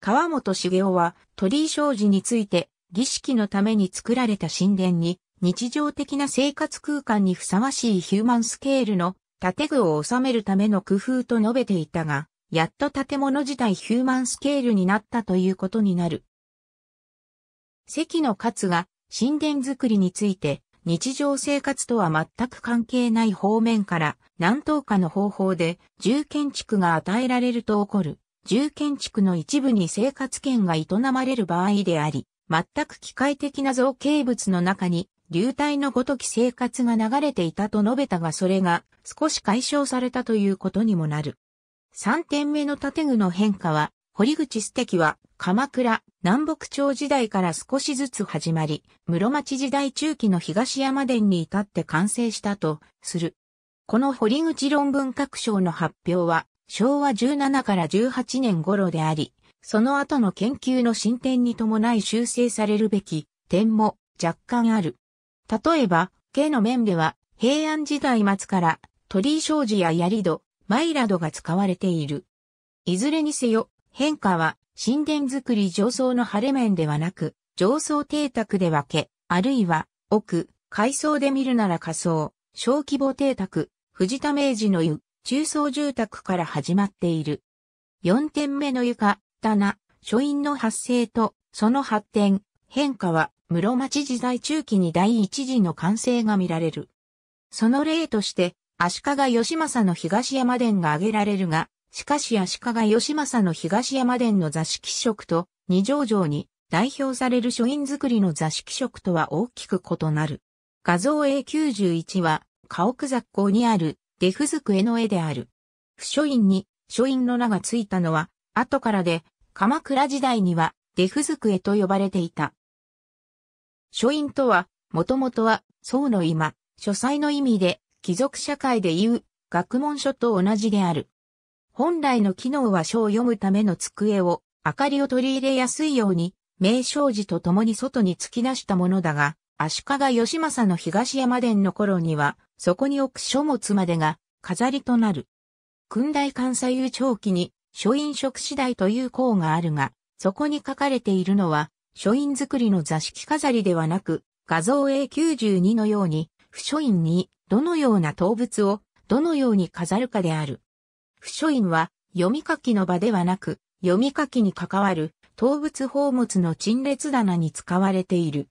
川本茂雄は鳥居商事について儀式のために作られた神殿に日常的な生活空間にふさわしいヒューマンスケールの建具を収めるための工夫と述べていたが、やっと建物自体ヒューマンスケールになったということになる。関の勝が神殿作りについて日常生活とは全く関係ない方面から何等かの方法で重建築が与えられると起こる住建築の一部に生活圏が営まれる場合であり、全く機械的な造形物の中に流体のごとき生活が流れていたと述べたがそれが少し解消されたということにもなる。3点目の建具の変化は、堀口素敵は鎌倉、南北朝時代から少しずつ始まり、室町時代中期の東山殿に至って完成したとする。この堀口論文各章の発表は、昭和17から18年頃であり、その後の研究の進展に伴い修正されるべき点も若干ある。例えば、家の面では平安時代末から鳥居障子や槍戸、舞ラドが使われている。いずれにせよ、変化は神殿作り上層の晴れ面ではなく、上層邸宅で分け、あるいは奥、階層で見るなら仮想、小規模邸宅、藤田明治の湯、中層住宅から始まっている。4点目の床、棚、書院の発生と、その発展、変化は、室町時代中期に第一次の完成が見られる。その例として、足利義政の東山殿が挙げられるが、しかし足利義政の東山殿の座敷色と二条城に代表される書院作りの座敷色とは大きく異なる。画像 A91 は、家屋雑行にある出不机の絵である。不書院に書院の名がついたのは後からで、鎌倉時代には出不机と呼ばれていた。書院とは、もともとは、宋の今、書斎の意味で、貴族社会で言う、学問書と同じである。本来の機能は書を読むための机を、明かりを取り入れやすいように、名称字と共に外に突き出したものだが、足利義政の東山殿の頃には、そこに置く書物までが飾りとなる。訓大関西有長期に書院職次第という項があるが、そこに書かれているのは、書院作りの座敷飾りではなく、画像 A92 のように、不書院にどのような動物をどのように飾るかである。不書院は読み書きの場ではなく、読み書きに関わる動物宝物の陳列棚に使われている。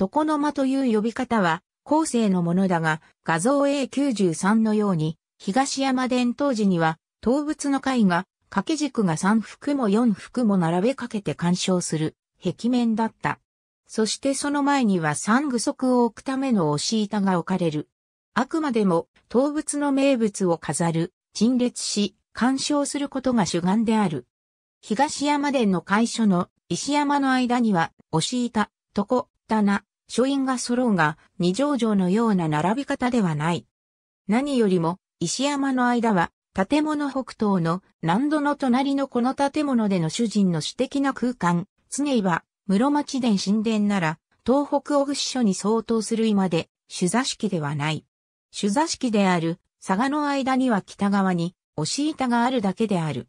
床の間という呼び方は、後世のものだが、画像 A93 のように、東山伝統時には、動物の貝が、掛け軸が3幅も4幅も並べかけて鑑賞する、壁面だった。そしてその前には三具足を置くための押し板が置かれる。あくまでも、動物の名物を飾る、陳列し、鑑賞することが主眼である。東山殿の会所の石山の間には、押し板、床、棚、書院が揃うが、二条城のような並び方ではない。何よりも、石山の間は、建物北東の南土の隣のこの建物での主人の私的な空間、常は、室町殿神殿なら、東北小串所に相当する今で、主座敷ではない。主座敷である、佐賀の間には北側に、押板があるだけである。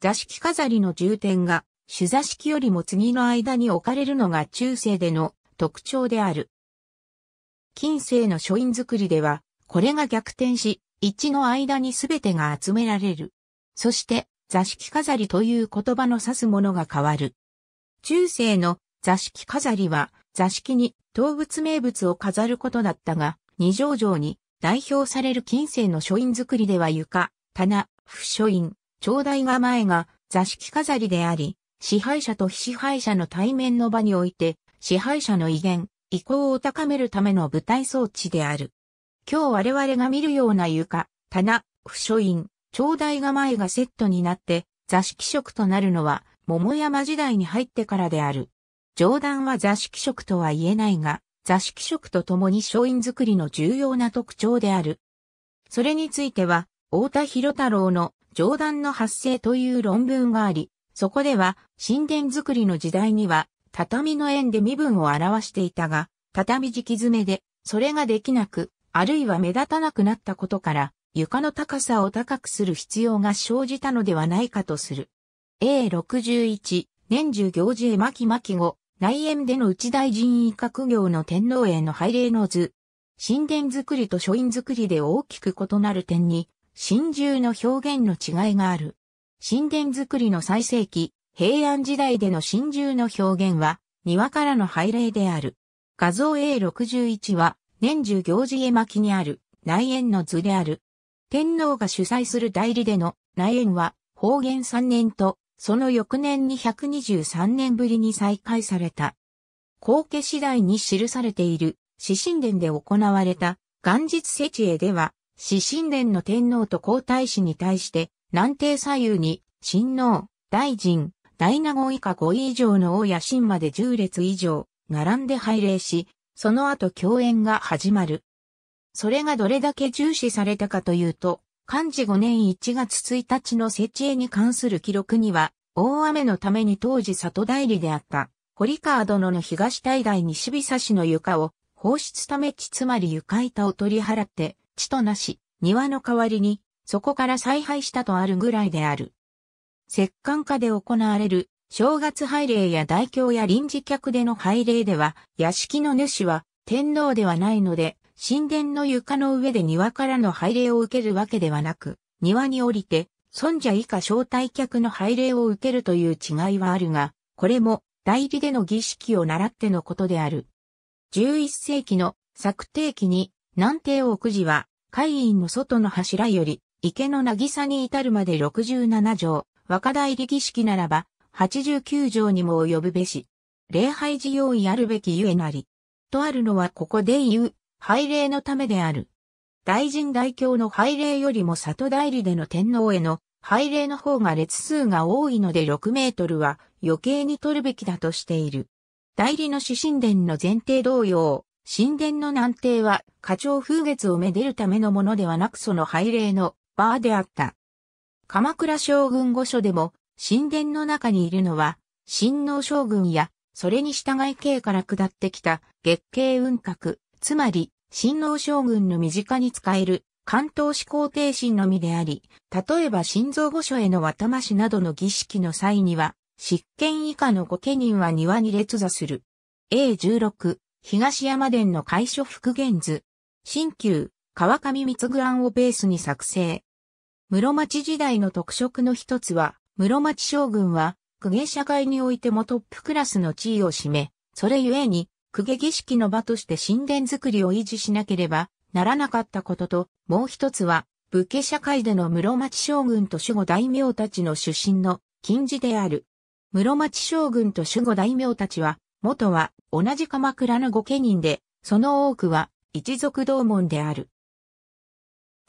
座敷飾りの重点が、主座敷よりも次の間に置かれるのが中世での特徴である。近世の書院作りでは、これが逆転し、一の間に全てが集められる。そして、座敷飾りという言葉の指すものが変わる。中世の座敷飾りは、座敷に動物名物を飾ることだったが、二条城に代表される近世の書院作りでは床、棚、不書院、頂戴が前が座敷飾りであり、支配者と被支配者の対面の場において、支配者の威厳、意向を高めるための舞台装置である。今日我々が見るような床、棚、不書院、頂戴構えがセットになって座敷職となるのは桃山時代に入ってからである。上段は座敷職とは言えないが、座敷職とともに書院作りの重要な特徴である。それについては、大田博太郎の上段の発生という論文があり、そこでは神殿作りの時代には畳の縁で身分を表していたが、畳敷き詰めで、それができなく、あるいは目立たなくなったことから、床の高さを高くする必要が生じたのではないかとする。A61、年中行事へ巻き巻き後、内縁での内大臣以下業行の天皇への拝礼の図。神殿作りと書院作りで大きく異なる点に、神獣の表現の違いがある。神殿作りの最盛期、平安時代での真珠の表現は、庭からの拝礼である。画像 A61 は、年中行事絵巻にある内縁の図である。天皇が主催する代理での内縁は、方言3年と、その翌年に123年ぶりに再開された。後家次第に記されている、四神殿で行われた、元日世知絵では、四神殿の天皇と皇太子に対して、南帝左右に、神皇、大臣、第7号以下5位以上の王や神まで10列以上、並んで拝礼し、その後共演が始まる。それがどれだけ重視されたかというと、漢字5年1月1日の設営に関する記録には、大雨のために当時里代理であった、堀川殿の東大大西日差しの床を、放出ため地つまり床板を取り払って、地となし、庭の代わりに、そこから再配したとあるぐらいである。摂関下で行われる正月拝礼や大教や臨時客での拝礼では、屋敷の主は天皇ではないので、神殿の床の上で庭からの拝礼を受けるわけではなく、庭に降りて、尊者以下招待客の拝礼を受けるという違いはあるが、これも代理での儀式を習ってのことである。11世紀の策定期に南帝奥寺は会員の外の柱より池の渚に至るまで67条、若大儀式ならば、八十九条にも及ぶべし。礼拝事業にあるべきゆえなり。とあるのはここで言う、拝礼のためである。大臣大教の拝礼よりも里代理での天皇への拝礼の方が列数が多いので6メートルは余計に取るべきだとしている。代理の主神殿の前提同様、神殿の南帝は花鳥風月をめでるためのものではなくその拝礼の場であった。鎌倉将軍御所でも、神殿の中にいるのは、神王将軍や、それに従い慶から下ってきた月経雲閣、つまり、神王将軍の身近に使える、関東始皇帝神のみであり、例えば心臓御所への渡ましなどの儀式の際には、執権以下の御家人は庭に列座する。A16、東山殿の会所復元図。新旧、川上光具案をベースに作成。室町時代の特色の一つは、室町将軍は、公家社会においてもトップクラスの地位を占め、それゆえに、公家儀式の場として神殿作りを維持しなければならなかったことと、もう一つは、武家社会での室町将軍と守護大名たちの出身の禁止である。室町将軍と守護大名たちは、元は同じ鎌倉の御家人で、その多くは一族同門である。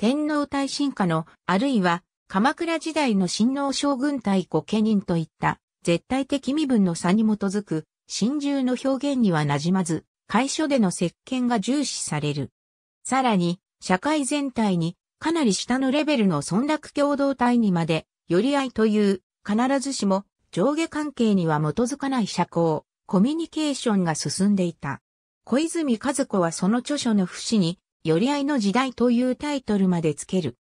天皇大臣下の、あるいは鎌倉時代の親王将軍対御家人といった絶対的身分の差に基づく真獣の表現にはなじまず、会所での石鹸が重視される。さらに、社会全体にかなり下のレベルの村落共同体にまで、寄り合いという、必ずしも上下関係には基づかない社交、コミュニケーションが進んでいた。小泉和子はその著書の節に、寄り合いの時代というタイトルまでつける。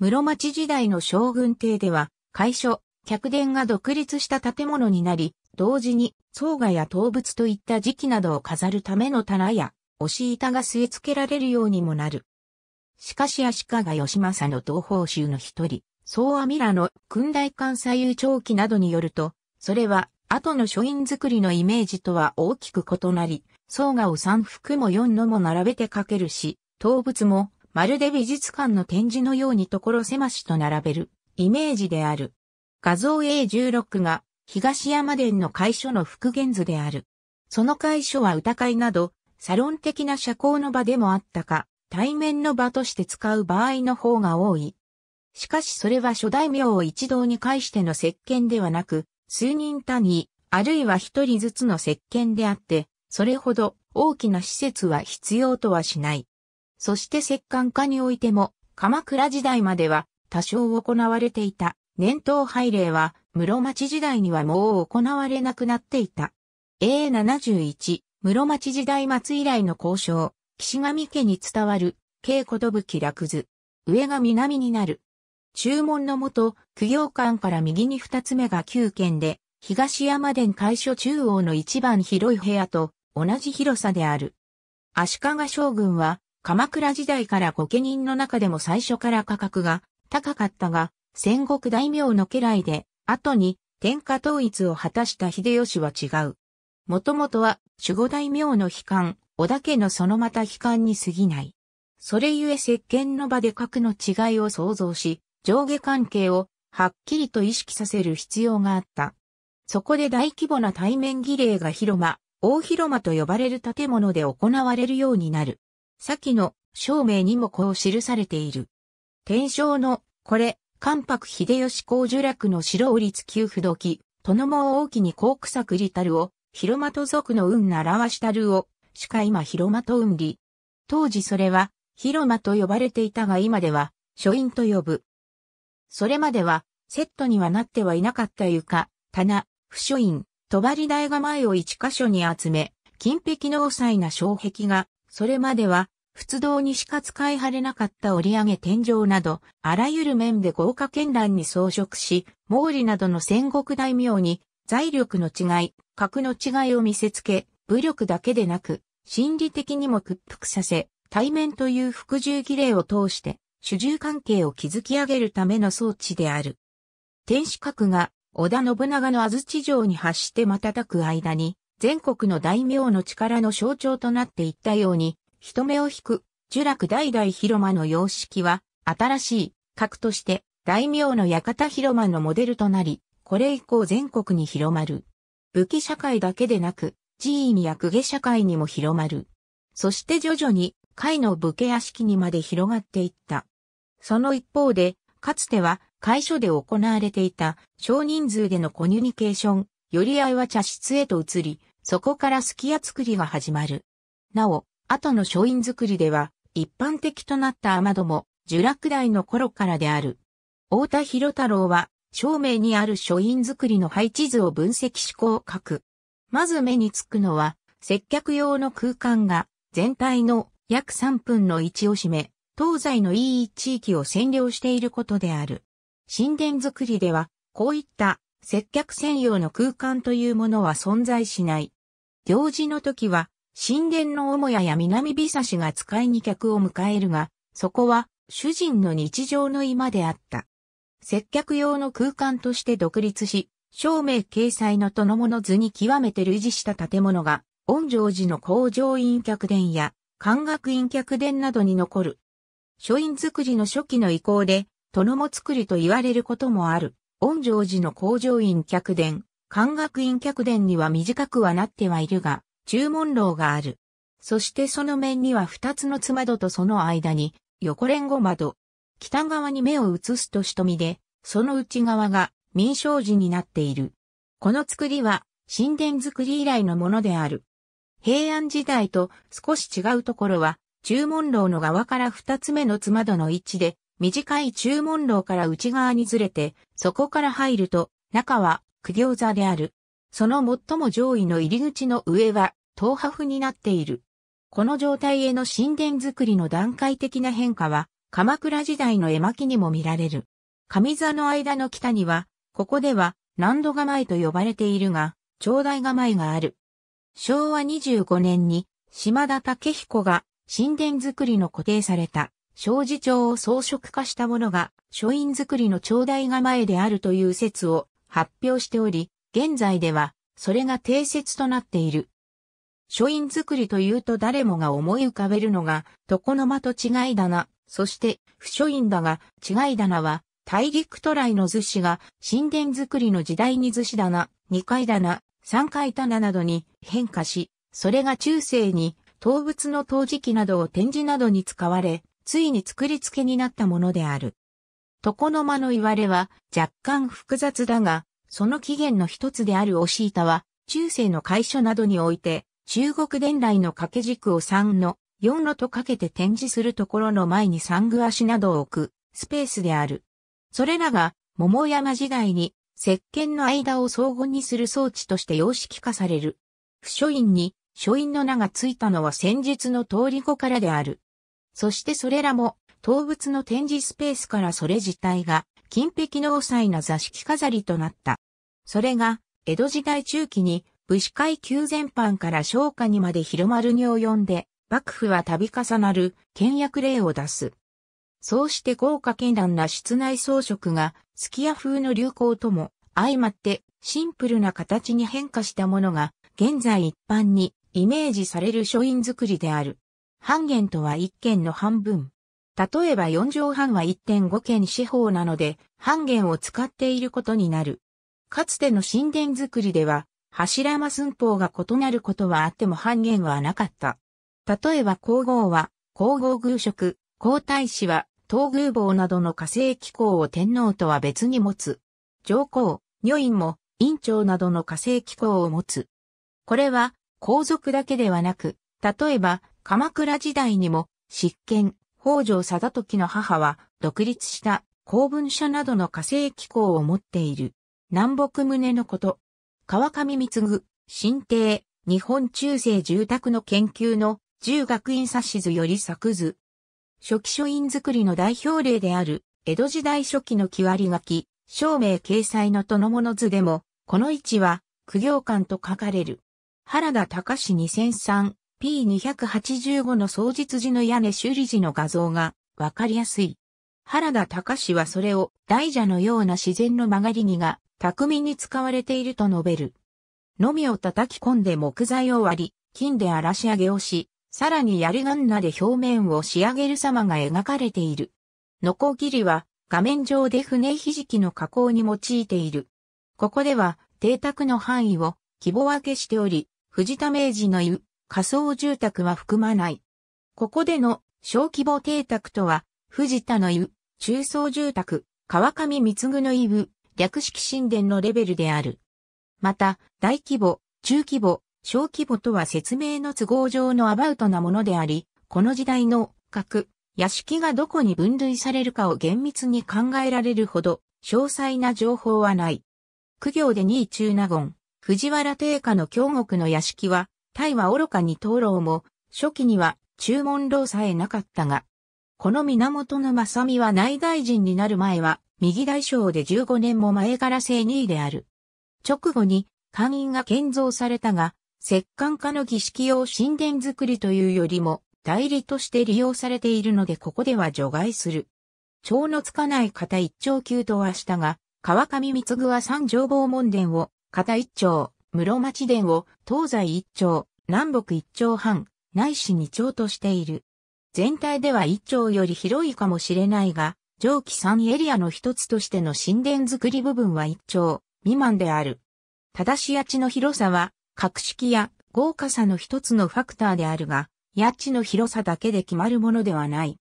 室町時代の将軍邸では、会所、客殿が独立した建物になり、同時に、草画や動物といった時期などを飾るための棚や、押し板が据え付けられるようにもなる。しかし足利義政の同胞衆の一人、総阿弥らの訓大館左右長期などによると、それは後の書院作りのイメージとは大きく異なり、草画を三服も四のも並べて書けるし、動物も、まるで美術館の展示のように所狭しと並べる、イメージである。画像 A16 が、東山伝の会所の復元図である。その会所は歌会など、サロン的な社交の場でもあったか、対面の場として使う場合の方が多い。しかしそれは初代名を一堂に会しての石鹸ではなく、数人単位、あるいは一人ずつの石鹸であって、それほど大きな施設は必要とはしない。そして石棺化においても、鎌倉時代までは多少行われていた年頭拝礼は室町時代にはもう行われなくなっていた。A71 室町時代末以来の交渉、岸上家に伝わる、稽ことぶき落図。上が南になる。注文のもと、苦行館から右に二つ目が旧軒で、東山殿会所中央の一番広い部屋と同じ広さである。足利将軍は鎌倉時代から御家人の中でも最初から価格が高かったが、戦国大名の家来で、後に天下統一を果たした秀吉は違う。もともとは守護大名の悲観、織田家のそのまた悲観に過ぎない。それゆえ石鹸の場で格の違いを想像し、上下関係をはっきりと意識させる必要があった。そこで大規模な対面儀礼が広間、大広間と呼ばれる建物で行われるようになる。先の証明にもこう記されている。天正の、これ、関白秀吉公呪落の白織立給不時、殿も大きに高草栗たるを、広間と族の運習わしたるを、しか今広間と運理。当時それは、広間と呼ばれていたが今では、書院と呼ぶ。それまでは、セットにはなってはいなかった床、棚、不書院、帳台が前を一箇所に集め、金壁の多彩な障壁が、それまでは、仏道にしか使い晴れなかった折上げ天井など、あらゆる面で豪華絢爛に装飾し、毛利などの戦国大名に、財力の違い、格の違いを見せつけ、武力だけでなく、心理的にも屈服させ、対面という服従儀礼を通して、主従関係を築き上げるための装置である。天守閣が織田信長の安土城に発して瞬く間に、全国の大名の力の象徴となっていったように、人目を引く、呪楽代々広間の様式は、新しい、格として、大名の館広間のモデルとなり、これ以降全国に広まる。武器社会だけでなく、寺院や公家社会にも広まる。そして徐々に、会の武家屋敷にまで広がっていった。その一方で、かつては、会所で行われていた少人数でのコミュニケーション、寄り合いは茶室へと移り、そこからすき作りが始まる。なお、後の書院作りでは、一般的となった雨戸も、呪落代の頃からである。大田博太郎は、照明にある書院作りの配置図を分析思考を書く。まず目につくのは、接客用の空間が、全体の約3分の1を占め、東西のいい地域を占領していることである。神殿作りでは、こういった接客専用の空間というものは存在しない。行事の時は、神殿の母屋や南美佐氏が使いに客を迎えるが、そこは主人の日常の居間であった。接客用の空間として独立し、照明掲載の殿物図に極めて類似した建物が、恩城寺の工場院客殿や、観学院客殿などに残る。書院作りの初期の意向で、殿も作りと言われることもある。恩城寺の工場院客殿、観学院客殿には短くはなってはいるが、注文楼がある。そしてその面には二つの妻窓とその間に横連合窓。北側に目を移すと瞳で、その内側が民商寺になっている。この作りは神殿作り以来のものである。平安時代と少し違うところは、注文楼の側から二つ目の妻窓の位置で、短い注文楼から内側にずれて、そこから入ると、中は苦行座である。その最も上位の入り口の上は、東破になっている。この状態への神殿作りの段階的な変化は、鎌倉時代の絵巻にも見られる。上座の間の北には、ここでは、南度構えと呼ばれているが、長大構えがある。昭和25年に、島田武彦が、神殿作りの固定された、障子帳を装飾化したものが、書院作りの長大構えであるという説を発表しており、現在では、それが定説となっている。書院作りというと誰もが思い浮かべるのが、床の間と違い棚、そして、不書院だが、違い棚は、大陸都来の図紙が、神殿作りの時代に図紙棚、二階棚、三階棚などに変化し、それが中世に、動物の陶磁器などを展示などに使われ、ついに作り付けになったものである。床の間の言われは若干複雑だが、その起源の一つである押し板は、中世の会所などにおいて、中国伝来の掛け軸を3の4のとかけて展示するところの前に三具足などを置くスペースである。それらが桃山時代に石鹸の間を相互にする装置として様式化される。不書院に書院の名がついたのは先日の通り後からである。そしてそれらも動物の展示スペースからそれ自体が金碧の多彩な座敷飾りとなった。それが、江戸時代中期に武士階級全般から商家にまで広まるに及んで、幕府は度重なる倹約令を出す。そうして豪華絢爛な室内装飾が、すき家風の流行とも相まってシンプルな形に変化したものが、現在一般にイメージされる書院作りである。半減とは一軒の半分。例えば4畳半は1.5軒四方なので、半軒を使っていることになる。かつての神殿作りでは、柱間寸法が異なることはあっても半減はなかった。例えば皇后は、皇后宮職、皇太子は、東宮坊などの火星機構を天皇とは別に持つ。上皇、女院も、院長などの火星機構を持つ。これは、皇族だけではなく、例えば、鎌倉時代にも、執権、北条貞時の母は、独立した公文社などの火星機構を持っている。南北宗のこと。川上ぐ、新帝、日本中世住宅の研究の中学院冊子図より作図。初期書院作りの代表例である、江戸時代初期の木割り書き、照明掲載のとのもの図でも、この位置は、苦行館と書かれる。原田隆史2003、P285 の創実時の屋根修理時の画像がわかりやすい。原田隆史はそれを大蛇のような自然の曲がり木が巧みに使われていると述べる。のみを叩き込んで木材を割り、金で荒らし上げをし、さらに槍ガンナで表面を仕上げる様が描かれている。ノコギリは画面上で船ひじきの加工に用いている。ここでは邸宅の範囲を規模分けしており、藤田明治の湯、仮想住宅は含まない。ここでの小規模邸宅とは、藤田の湯、中層住宅、川上光具の湯、略式神殿のレベルである。また、大規模、中規模、小規模とは説明の都合上のアバウトなものであり、この時代の各、屋敷がどこに分類されるかを厳密に考えられるほど、詳細な情報はない。苦行で2位中納言、藤原定家の京極の屋敷は、タイは愚かに灯籠も、初期には注文籠さえなかったが、この源の正美は内大臣になる前は、右大将で15年も前から正2位である。直後に、官員が建造されたが、石棺化の儀式用神殿作りというよりも、代理として利用されているのでここでは除外する。蝶のつかない方一丁級とはしたが、川上三具は三条坊門殿を、方一丁、室町殿を東西一丁、南北一丁半、内市二丁としている。全体では一丁より広いかもしれないが、上記三エリアの一つとしての神殿作り部分は一丁未満である。ただし八地の広さは、格式や豪華さの一つのファクターであるが、八地の広さだけで決まるものではない。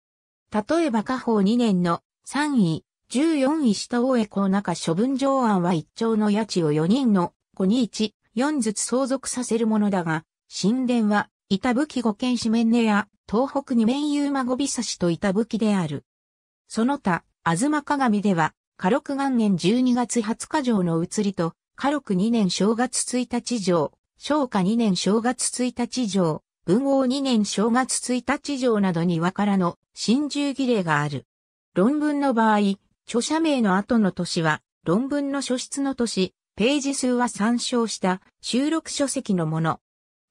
例えば下方2年の3位、14位下大江港中処分上案は一丁の八地を4人の5に1 4ずつ相続させるものだが、神殿は、板吹五軒四面根や、東北二面有馬五尾差しと板吹である。その他、あず東鏡では、火禄元年12月20日城の移りと、火禄2年正月1日城、昭和2年正月1日城、文豪2年正月1日城などに分からの新従儀礼がある。論文の場合、著者名の後の年は、論文の書出の年、ページ数は参照した収録書籍のもの。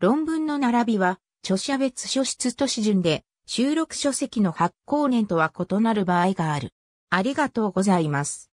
論文の並びは、著者別書出都市順で、収録書籍の発行年とは異なる場合がある。ありがとうございます。